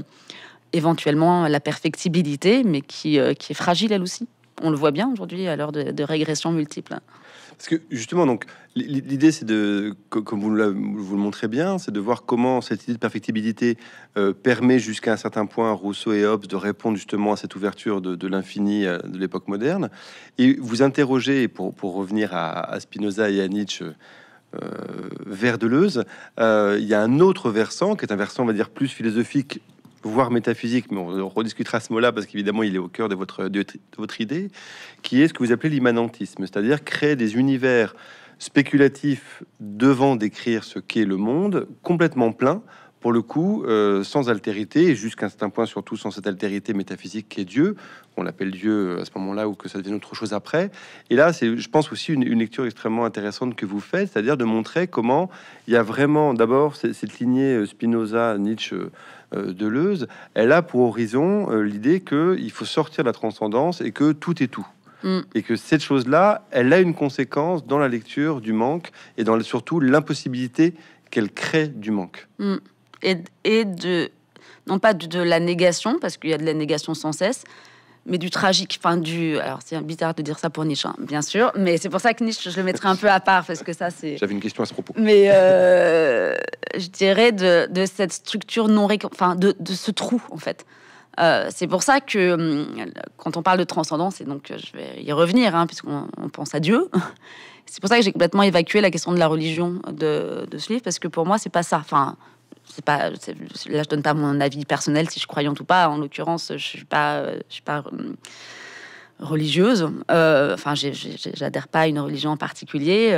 éventuellement la perfectibilité, mais qui, est fragile elle aussi. On le voit bien aujourd'hui à l'heure de, de régression multiple. Parce que justement, donc l'idée, c'est de, comme vous, vous le montrez bien, c'est de voir comment cette idée de perfectibilité euh, permet jusqu'à un certain point Rousseau et Hobbes de répondre justement à cette ouverture de, l'infini euh, de l'époque moderne. Et vous interrogez, pour, revenir à, Spinoza et à Nietzsche. Euh, vers Deleuze, il y a un autre versant qui est un versant, on va dire, plus philosophique voire métaphysique, mais on rediscutera ce mot-là parce qu'évidemment il est au cœur de votre, votre idée, qui est ce que vous appelez l'immanentisme, c'est-à-dire créer des univers spéculatifs devant décrire ce qu'est le monde, complètement plein, pour le coup, euh, sans altérité, et jusqu'à un certain point, surtout sans cette altérité métaphysique qui est Dieu. On l'appelle Dieu euh, à ce moment-là ou que ça devient autre chose après. Et là, c'est, je pense, aussi une, lecture extrêmement intéressante que vous faites, c'est-à-dire de montrer comment il y a vraiment, d'abord, cette, lignée euh, Spinoza, Nietzsche, Deleuze, elle a pour horizon l'idée qu'il faut sortir de la transcendance et que tout est tout. Mm. Et que cette chose-là, elle a une conséquence dans la lecture du manque et dans surtout l'impossibilité qu'elle crée du manque. Mm et, de, non pas de, la négation, parce qu'il y a de la négation sans cesse, mais du tragique, fin du... Alors c'est bizarre de dire ça pour Nietzsche, hein, bien sûr, mais c'est pour ça que Nietzsche, je le mettrai un peu à part, parce que ça c'est... J'avais une question à ce propos. Mais euh, je dirais de, de, cette structure non... Enfin, de, de, ce trou, en fait. Euh, c'est pour ça que hum, quand on parle de transcendance, et donc je vais y revenir, hein, puisqu'on pense à Dieu, c'est pour ça que j'ai complètement évacué la question de la religion de, de ce livre, parce que pour moi, c'est pas ça. Enfin, c'est pas là je donne pas mon avis personnel si je suis croyante ou pas en l'occurrence je suis pas euh, je suis pas euh, religieuse euh, enfin j'adhère pas à une religion en particulier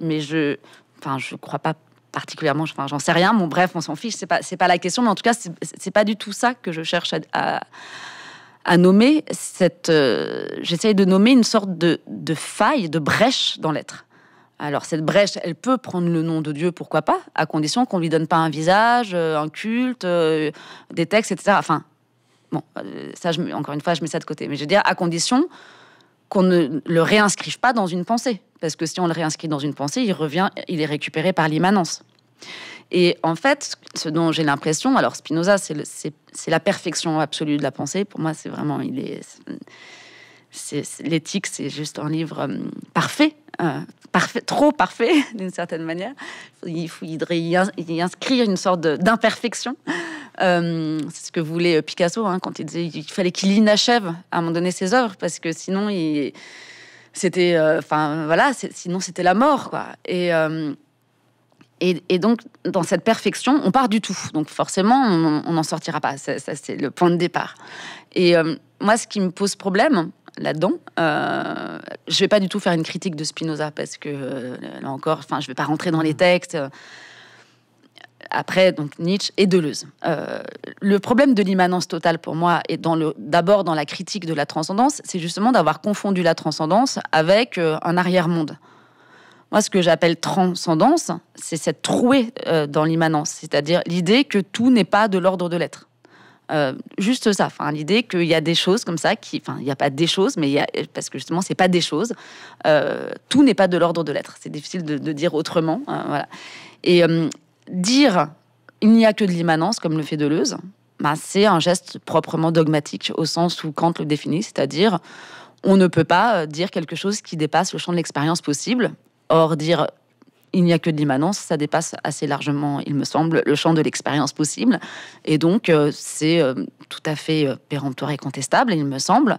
mais je enfin je crois pas particulièrement enfin j'en sais rien bon bref on s'en fiche c'est pas c'est pas la question mais en tout cas c'est pas du tout ça que je cherche à, à, nommer cette j'essaye de nommer une sorte de, de faille de brèche dans l'être alors cette brèche, elle peut prendre le nom de Dieu, pourquoi pas, à condition qu'on lui donne pas un visage, euh, un culte, euh, des textes, etc. Enfin, bon, euh, ça, je, encore une fois, je mets ça de côté. Mais je veux dire, à condition qu'on ne le réinscrive pas dans une pensée, parce que si on le réinscrit dans une pensée, il revient, il est récupéré par l'immanence. Et en fait, ce dont j'ai l'impression, alors Spinoza, c'est la perfection absolue de la pensée. Pour moi, c'est vraiment, il est l'éthique, c'est juste un livre euh, euh, parfait, trop parfait d'une certaine manière. Il faut y, inscrire une sorte d'imperfection. Euh, c'est ce que voulait Picasso hein, quand il disait qu'il fallait qu'il inachève à un moment donné ses œuvres parce que sinon c'était enfin voilà sinon c'était la mort et donc, dans cette perfection, on part du tout. Donc, forcément, on n'en sortira pas. c'est le point de départ. Et moi, ce qui me pose problème, là-dedans. Euh, je vais pas du tout faire une critique de Spinoza parce que euh, là encore, enfin, je vais pas rentrer dans les mm. textes. Après, donc Nietzsche et Deleuze. Euh, le problème de l'immanence totale pour moi est d'abord dans la critique de la transcendance, c'est justement d'avoir confondu la transcendance avec euh, un arrière-monde. Moi, ce que j'appelle transcendance, c'est cette trouée dans l'immanence, c'est-à-dire l'idée que tout n'est pas de l'ordre de l'être. Euh, juste ça, enfin, l'idée qu'il y a des choses comme ça, qui, enfin, il n'y a pas des choses, mais il y a, parce que justement, c'est pas des choses. Euh, tout n'est pas de l'ordre de l'être. C'est difficile de, dire autrement. Hein, voilà. Et euh, dire il n'y a que de l'immanence, comme le fait Deleuze, bah, c'est un geste proprement dogmatique au sens où Kant le définit, c'est-à-dire on ne peut pas dire quelque chose qui dépasse le champ de l'expérience possible. Or, dire il n'y a que de l'immanence, ça dépasse assez largement, il me semble, le champ de l'expérience possible. Et donc, euh, c'est euh, tout à fait euh, péremptoire et contestable, il me semble.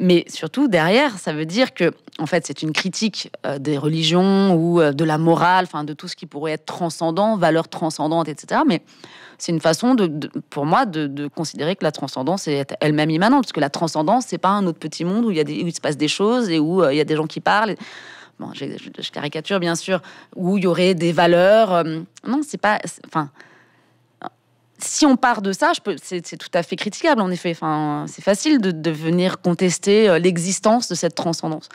Mais surtout, derrière, ça veut dire que, en fait, c'est une critique des religions ou de la morale, enfin, de tout ce qui pourrait être transcendant, valeur transcendante, etc. Mais c'est une façon, pour moi, de, considérer que la transcendance est elle-même immanente, parce que la transcendance, c'est pas un autre petit monde où il, y des, se passe des choses et où il y a des gens qui parlent bon, je, caricature bien sûr, où il y aurait des valeurs. Euh, non, c'est pas. Enfin, si on part de ça, c'est tout à fait critiquable en effet. Enfin, c'est facile de, venir contester euh, l'existence de cette transcendance.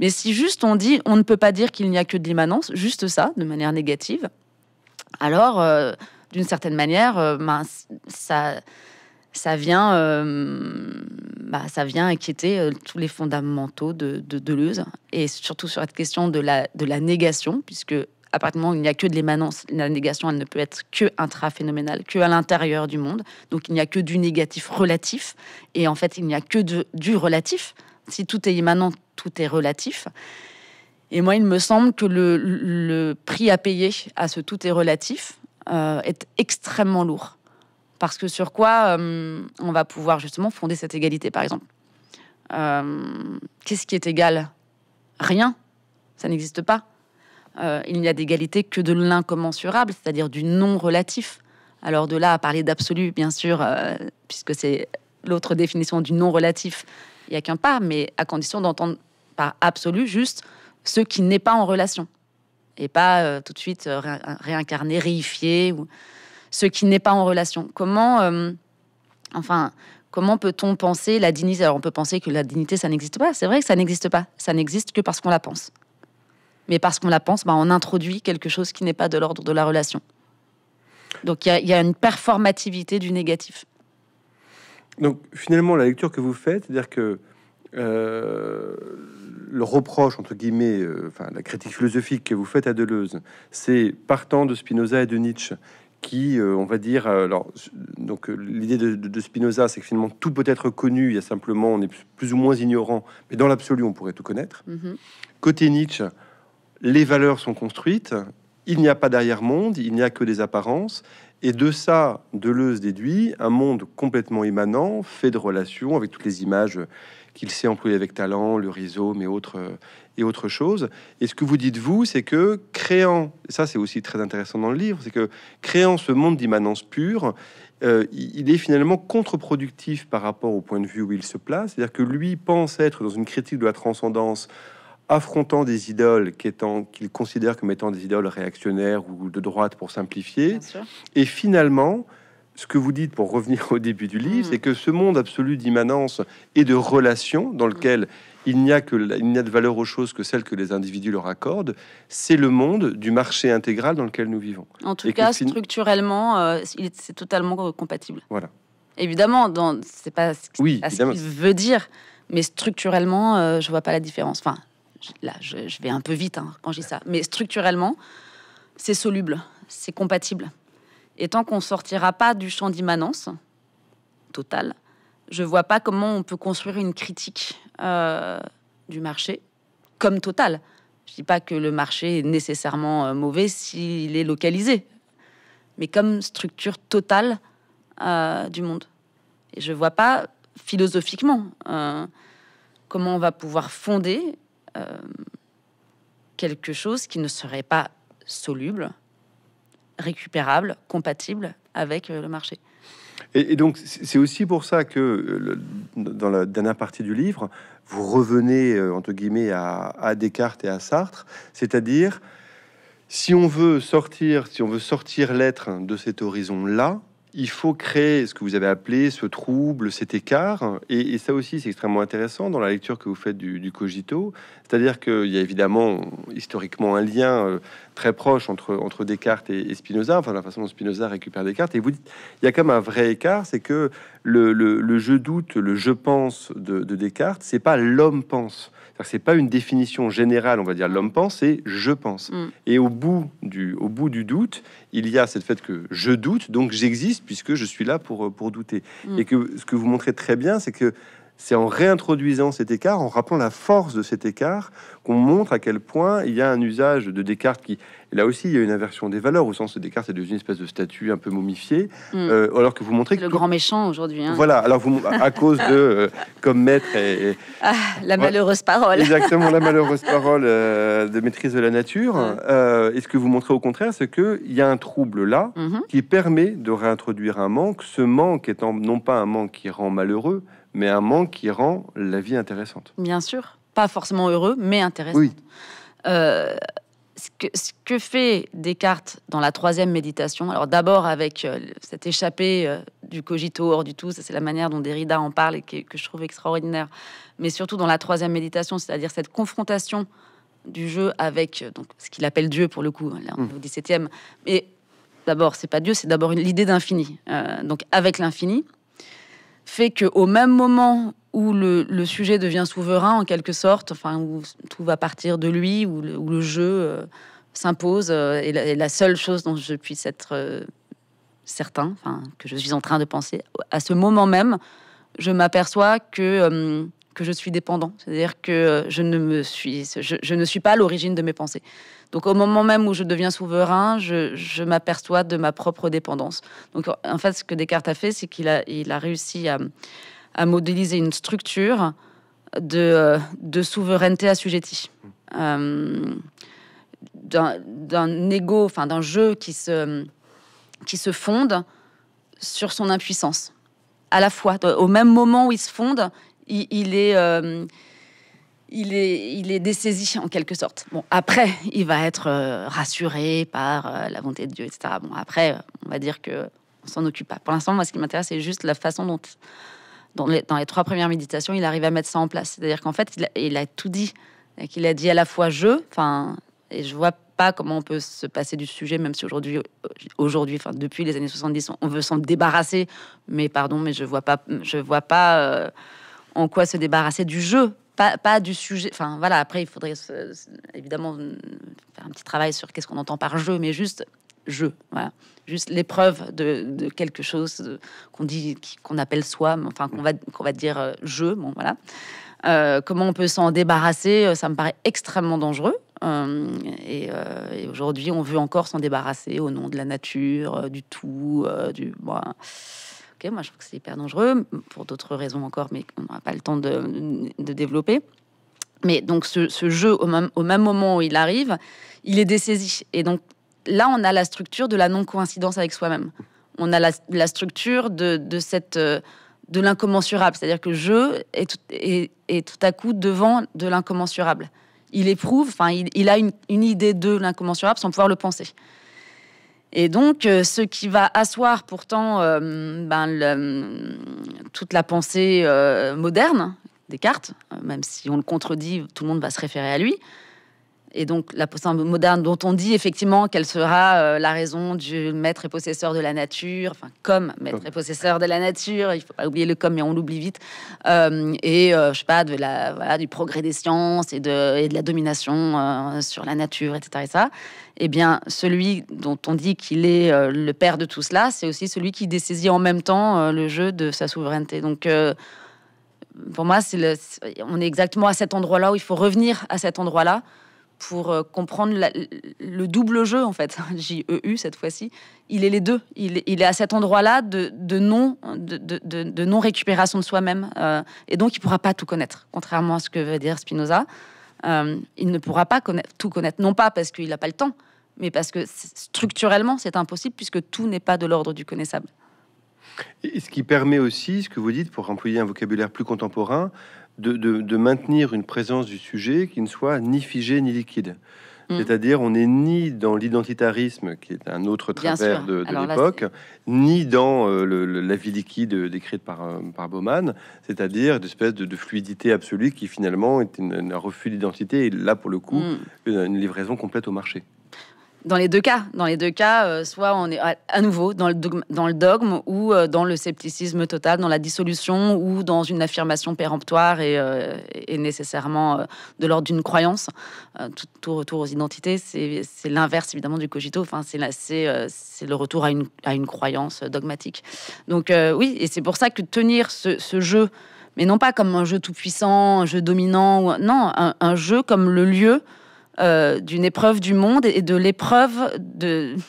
Mais si juste on dit, on ne peut pas dire qu'il n'y a que de l'immanence, juste ça, de manière négative, alors euh, d'une certaine manière, ben, ça ça vient, euh, bah, ça vient inquiéter euh, tous les fondamentaux de, de, Deleuze et surtout sur cette question de la, de la négation, puisque apparemment, il n'y a que de l'émanence, la négation, elle ne peut être que phénoménale que à l'intérieur du monde. Donc il n'y a que du négatif relatif. Et en fait, il n'y a que de, du relatif. Si tout est émanant, tout est relatif. Et moi, il me semble que le, le prix à payer à ce tout est relatif euh, est extrêmement lourd. Parce que sur quoi euh, on va pouvoir justement fonder cette égalité, par exemple euh, Qu'est-ce qui est égal Rien. Ça n'existe pas. Euh, il n'y a d'égalité que de l'incommensurable, c'est-à-dire du non relatif. Alors de là à parler d'absolu, bien sûr, puisque c'est l'autre définition du non relatif, il n'y a qu'un pas, mais à condition d'entendre par absolu juste ce qui n'est pas en relation et pas tout de suite réincarné, ré réincarner, Ou ce qui n'est pas en relation Comment, euh, enfin, comment peut-on penser la dignité Alors, on peut penser que la dignité, ça n'existe pas. C'est vrai que ça n'existe pas. Ça n'existe que parce qu'on la pense. Mais parce qu'on la pense, bah, on introduit quelque chose qui n'est pas de l'ordre de la relation. Donc, il y, a une performativité du négatif. Donc, finalement, la lecture que vous faites, c'est-à-dire que euh, le reproche, entre guillemets, euh, enfin, la critique philosophique que vous faites à Deleuze, c'est partant de Spinoza et de Nietzsche, qui, euh, on va dire, euh, alors, donc euh, l'idée de, Spinoza, c'est que finalement tout peut être connu, il y a simplement, on est plus ou moins ignorant, mais dans l'absolu, on pourrait tout connaître. Mhm. Côté Nietzsche, les valeurs sont construites, il n'y a pas d'arrière-monde, il n'y a que des apparences, et de ça, Deleuze déduit un monde complètement émanant, fait de relations, avec toutes les images qu'il sait employer avec talent, le rhizome et autres et autre chose. Et ce que vous dites, vous, c'est que créant, ça c'est aussi très intéressant dans le livre, c'est que créant ce monde d'immanence pure, euh, il est finalement contre-productif par rapport au point de vue où il se place. C'est-à-dire que lui pense être dans une critique de la transcendance affrontant des idoles qu'il considère comme étant des idoles réactionnaires ou de droite pour simplifier. Et finalement, ce que vous dites pour revenir au début du livre, mm. c'est que ce monde absolu d'immanence et de relation dans lequel il n'y a que il n'y a de valeur aux choses que celles que les individus leur accordent, c'est le monde du marché intégral dans lequel nous vivons. En tout cas, structurellement, euh, c'est totalement compatible. Voilà. Évidemment, dans c'est pas ce qu'il oui, veut dire, mais structurellement, euh, je vois pas la différence. Enfin, là, je, vais un peu vite hein, quand j'ai ça, mais structurellement, c'est soluble, c'est compatible. Et tant qu'on ne sortira pas du champ d'immanence total, je ne vois pas comment on peut construire une critique euh, du marché comme total. Je ne dis pas que le marché est nécessairement euh, mauvais s'il est localisé, mais comme structure totale euh, du monde. Et je ne vois pas philosophiquement comment on va pouvoir fonder quelque chose qui ne serait pas soluble, récupérable, compatible avec euh, le marché. Et, donc, c'est aussi pour ça que euh, dans la dernière partie du livre, vous revenez euh, entre guillemets à, à Descartes et à Sartre, c'est-à-dire si on veut sortir, si on veut sortir l'être de cet horizon-là, il faut créer ce que vous avez appelé ce trouble, cet écart. Et, ça aussi, c'est extrêmement intéressant dans la lecture que vous faites du, cogito. C'est-à-dire qu'il y a évidemment historiquement un lien euh, très proche entre, Descartes et, Spinoza, enfin la façon dont Spinoza récupère Descartes. Et vous dites, il y a comme un vrai écart, c'est que le, je doute, le je pense de, de Descartes, c'est pas l'homme pense. C'est pas une définition générale, on va dire l'homme pense, et je pense. Mm. Et au bout, du, au bout du doute, il y a cette fait que je doute, donc j'existe puisque je suis là pour, euh, pour douter. Mm. Et que ce que vous montrez très bien, c'est que c'est en réintroduisant cet écart, en rappelant la force de cet écart, qu'on montre à quel point il y a un usage de Descartes qui, là aussi, il y a une inversion des valeurs, au sens que Descartes C'est devenu une espèce de statue un peu momifiée, hmm. euh, alors que vous montrez... que... Le grand méchant aujourd'hui. Hein. Voilà, alors vous, à cause de, euh, comme maître... Et, Ah, la malheureuse parole. Exactement, la malheureuse parole euh, de maîtrise de la nature. est et ce que vous montrez au contraire, c'est qu'il y a un trouble là, mhm. qui permet de réintroduire un manque, ce manque étant non pas un manque qui rend malheureux, mais un manque qui rend la vie intéressante. Bien sûr, pas forcément heureux, mais intéressant. Oui. Euh, ce, que, fait Descartes dans la troisième méditation, alors d'abord avec euh, cette échappée euh, du cogito hors du tout, ça c'est la manière dont Derrida en parle et que, je trouve extraordinaire, mais surtout dans la troisième méditation, c'est-à-dire cette confrontation du jeu avec donc, ce qu'il appelle Dieu pour le coup, au 17e, mmh. mais d'abord c'est pas Dieu, c'est d'abord l'idée d'infini, donc avec l'infini fait qu'au même moment où le, sujet devient souverain en quelque sorte, enfin où tout va partir de lui, où le, jeu euh, s'impose, euh, et, la, seule chose dont je puisse être euh, certain, enfin que je suis en train de penser, à ce moment même, je m'aperçois que que je suis dépendant, c'est-à-dire que je ne me suis, je, je ne suis pas à l'origine de mes pensées. Donc au moment même où je deviens souverain, je, m'aperçois de ma propre dépendance. Donc en fait, ce que Descartes a fait, c'est qu'il a, il a réussi à, modéliser une structure de, souveraineté assujettie. Euh, d'un égo, enfin d'un jeu qui se, qui se fonde sur son impuissance. À la fois, au même moment où il se fonde, il, est... Euh, il est, il dessaisi en quelque sorte. Bon, après, il va être euh, rassuré par euh, la bonté de Dieu, etc. Bon, après, on va dire que on s'en occupe pas. Pour l'instant, moi, ce qui m'intéresse, c'est juste la façon dont, dans les, trois premières méditations, il arrive à mettre ça en place. C'est-à-dire qu'en fait, il a, tout dit. Qu'il a dit à la fois je, enfin, et je vois pas comment on peut se passer du sujet, même si aujourd'hui, aujourd'hui, enfin, depuis les années 70, on veut s'en débarrasser. Mais pardon, mais je vois pas, je vois pas euh, en quoi se débarrasser du jeu pas, du sujet. Enfin, voilà, après, il faudrait évidemment mm, faire un petit travail sur qu'est-ce qu'on entend par jeu, mais juste jeu, voilà, juste l'épreuve de, quelque chose qu'on dit, qu'on appelle soi, enfin, qu'on va, qu'on va dire euh, jeu, bon, voilà. Euh, comment on peut s'en débarrasser, euh, ça me paraît extrêmement dangereux. et, aujourd'hui, on veut encore s'en débarrasser au nom de la nature, du tout, du. Bon, moi je trouve que c'est hyper dangereux pour d'autres raisons encore, mais on n'aura pas le temps de, développer. Mais donc ce, jeu, au même, moment où il arrive, il est dessaisi. Et donc là, on a la structure de la non-coïncidence avec soi-même. On a la, structure de, cette euh, de l'incommensurable, c'est-à-dire que je est tout, est, tout à coup devant de l'incommensurable. Il éprouve, enfin, il, a une idée de l'incommensurable sans pouvoir le penser. Et donc, euh, ce qui va asseoir pourtant euh, ben, toute la pensée euh, moderne, Descartes, même si on le contredit, tout le monde va se référer à lui, et donc, la pensée moderne, dont on dit effectivement qu'elle sera euh, la raison du maître et possesseur de la nature, enfin, comme maître et possesseur de la nature, il faut pas oublier le comme, mais on l'oublie vite, euh, et je euh, je sais pas, de la, voilà, du progrès des sciences et de, et de la domination sur la nature, etc. Et ça. Eh bien, celui dont on dit qu'il est le père de tout cela, c'est aussi celui qui dessaisit en même temps le jeu de sa souveraineté. Donc, pour moi, on est exactement à cet endroit-là où il faut revenir à cet endroit-là pour euh, comprendre le double jeu, en fait, j e cette fois-ci. Il est les deux. Il, est à cet endroit-là de, non, de, non récupération de soi-même. Euh, et donc, il ne pourra pas tout connaître, contrairement à ce que veut dire Spinoza. Euh, il ne pourra pas connaître, tout connaître, non pas parce qu'il n'a pas le temps, mais parce que structurellement, c'est impossible puisque tout n'est pas de l'ordre du connaissable. Et ce qui permet aussi, ce que vous dites, pour employer un vocabulaire plus contemporain, de, maintenir une présence du sujet qui ne soit ni figée ni liquide. Mm. C'est-à-dire, on n'est ni dans l'identitarisme, qui est un autre travers de, l'époque, ni dans euh, la vie liquide décrite par, euh, par Bauman, c'est-à-dire une espèce de, fluidité absolue qui finalement est un refus d'identité, et là, pour le coup, mm. une livraison complète au marché. Dans les deux cas, dans les deux cas, euh, soit on est à, nouveau dans le, dogme, dans le dogme ou euh, dans le scepticisme total, dans la dissolution ou dans une affirmation péremptoire et, euh, nécessairement de l'ordre d'une croyance. Tout, retour aux identités, c'est l'inverse évidemment du cogito. Enfin, c'est le retour à une, à une croyance dogmatique. Donc oui, et c'est pour ça que tenir ce, jeu mais non pas comme un jeu tout puissant, un jeu dominant, non, un jeu comme le lieu euh, d'une épreuve du monde et de l'épreuve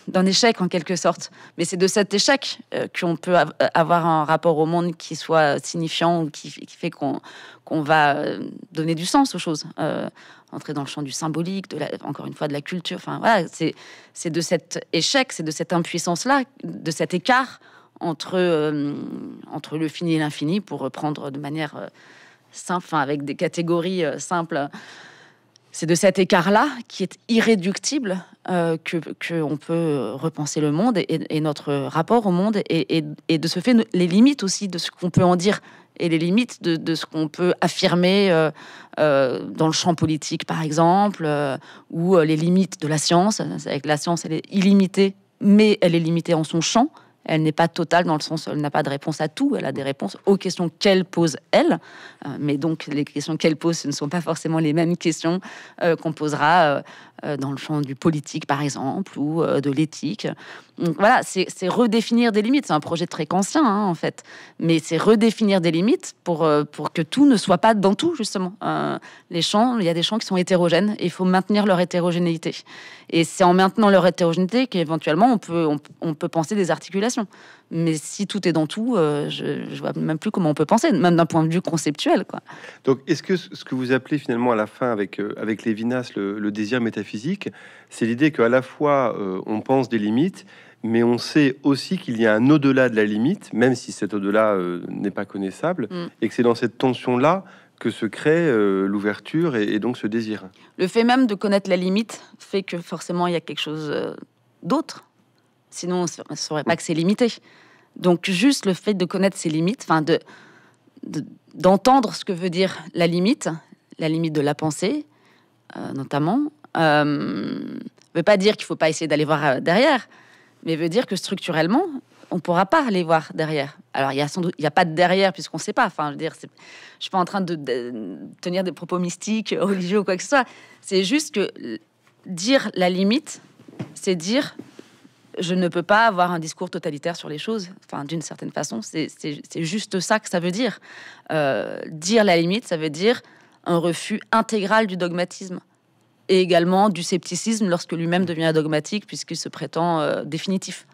d'un échec en quelque sorte. Mais c'est de cet échec euh, qu'on peut euh, avoir un rapport au monde qui soit signifiant ou qui, fait qu'on va donner du sens aux choses. entrer dans le champ du symbolique, de encore une fois de la culture. Enfin voilà, c'est de cet échec, c'est de cette impuissance-là, de cet écart entre, entre le fini et l'infini, pour reprendre de manière simple, enfin, avec des catégories simples c'est de cet écart-là, qui est irréductible, euh, qu'on peut repenser le monde et, notre rapport au monde, et, et, de ce fait, les limites aussi de ce qu'on peut en dire et les limites de, de ce qu'on peut affirmer euh, euh, dans le champ politique, par exemple, euh, ou les limites de la science. Avec la science, elle est illimitée, mais elle est limitée en son champ elle n'est pas totale dans le sens où elle n'a pas de réponse à tout, elle a des réponses aux questions qu'elle pose elle. Euh, mais donc les questions qu'elle pose, ce ne sont pas forcément les mêmes questions euh, qu'on posera euh, euh, dans le champ du politique, par exemple, ou euh, de l'éthique. voilà, c'est redéfinir des limites. C'est un projet très conscient hein, en fait. Mais c'est redéfinir des limites euh, pour, que tout ne soit pas dans tout, justement. les champs, il y a des champs qui sont hétérogènes et il faut maintenir leur hétérogénéité. Et c'est en maintenant leur hétérogénéité qu'éventuellement, on peut, on peut penser des articulations. Mais si tout est dans tout, euh, je, ne vois même plus comment on peut penser, même d'un point de vue conceptuel. Quoi. Donc, est-ce que ce que vous appelez finalement à la fin avec, euh, avec Lévinas le, désir métaphysique, c'est l'idée qu'à la fois euh, on pense des limites, mais on sait aussi qu'il y a un au-delà de la limite, même si cet au-delà n'est pas connaissable, mm. et que c'est dans cette tension-là que se crée l'ouverture et, donc ce désir. Le fait même de connaître la limite fait que forcément il y a quelque chose d'autre Sinon, on ne saurait pas que c'est limité. Donc, juste le fait de connaître ses limites, enfin, de, d'entendre ce que veut dire la limite, la limite de la pensée, euh, notamment, ne euh, veut pas dire qu'il faut pas essayer d'aller voir euh, derrière, mais veut dire que structurellement, on pourra pas aller voir derrière. Alors, il y a il n'y a pas de derrière puisqu'on ne sait pas. Enfin, je veux dire, je suis pas en train de, de, tenir des propos mystiques, religieux ou quoi que ce soit. C'est juste que dire la limite, c'est dire je ne peux pas avoir un discours totalitaire sur les choses. Enfin, d'une certaine façon, c'est juste ça que ça veut dire. Euh, dire la limite, ça veut dire un refus intégral du dogmatisme et également du scepticisme lorsque lui-même devient dogmatique puisqu'il se prétend euh, définitif.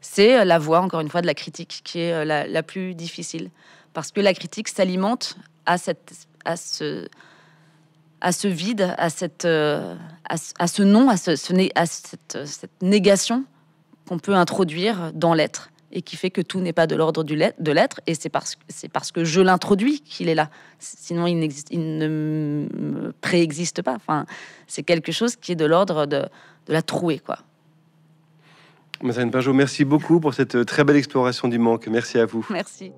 C'est euh, la voie, encore une fois, de la critique qui est la, la, plus difficile parce que la critique s'alimente à, cette, à ce à ce vide, à, cette, euh, à, ce non, à, ce, à cette, négation qu'on peut introduire dans l'être et qui fait que tout n'est pas de l'ordre de l'être, et c'est parce, parce, que je l'introduis qu'il est là. Sinon, il, il ne préexiste pas. Enfin, c'est quelque chose qui est de l'ordre de, la trouée, quoi. je Pajot, merci beaucoup pour cette euh, très belle exploration du manque. Merci à vous. Merci.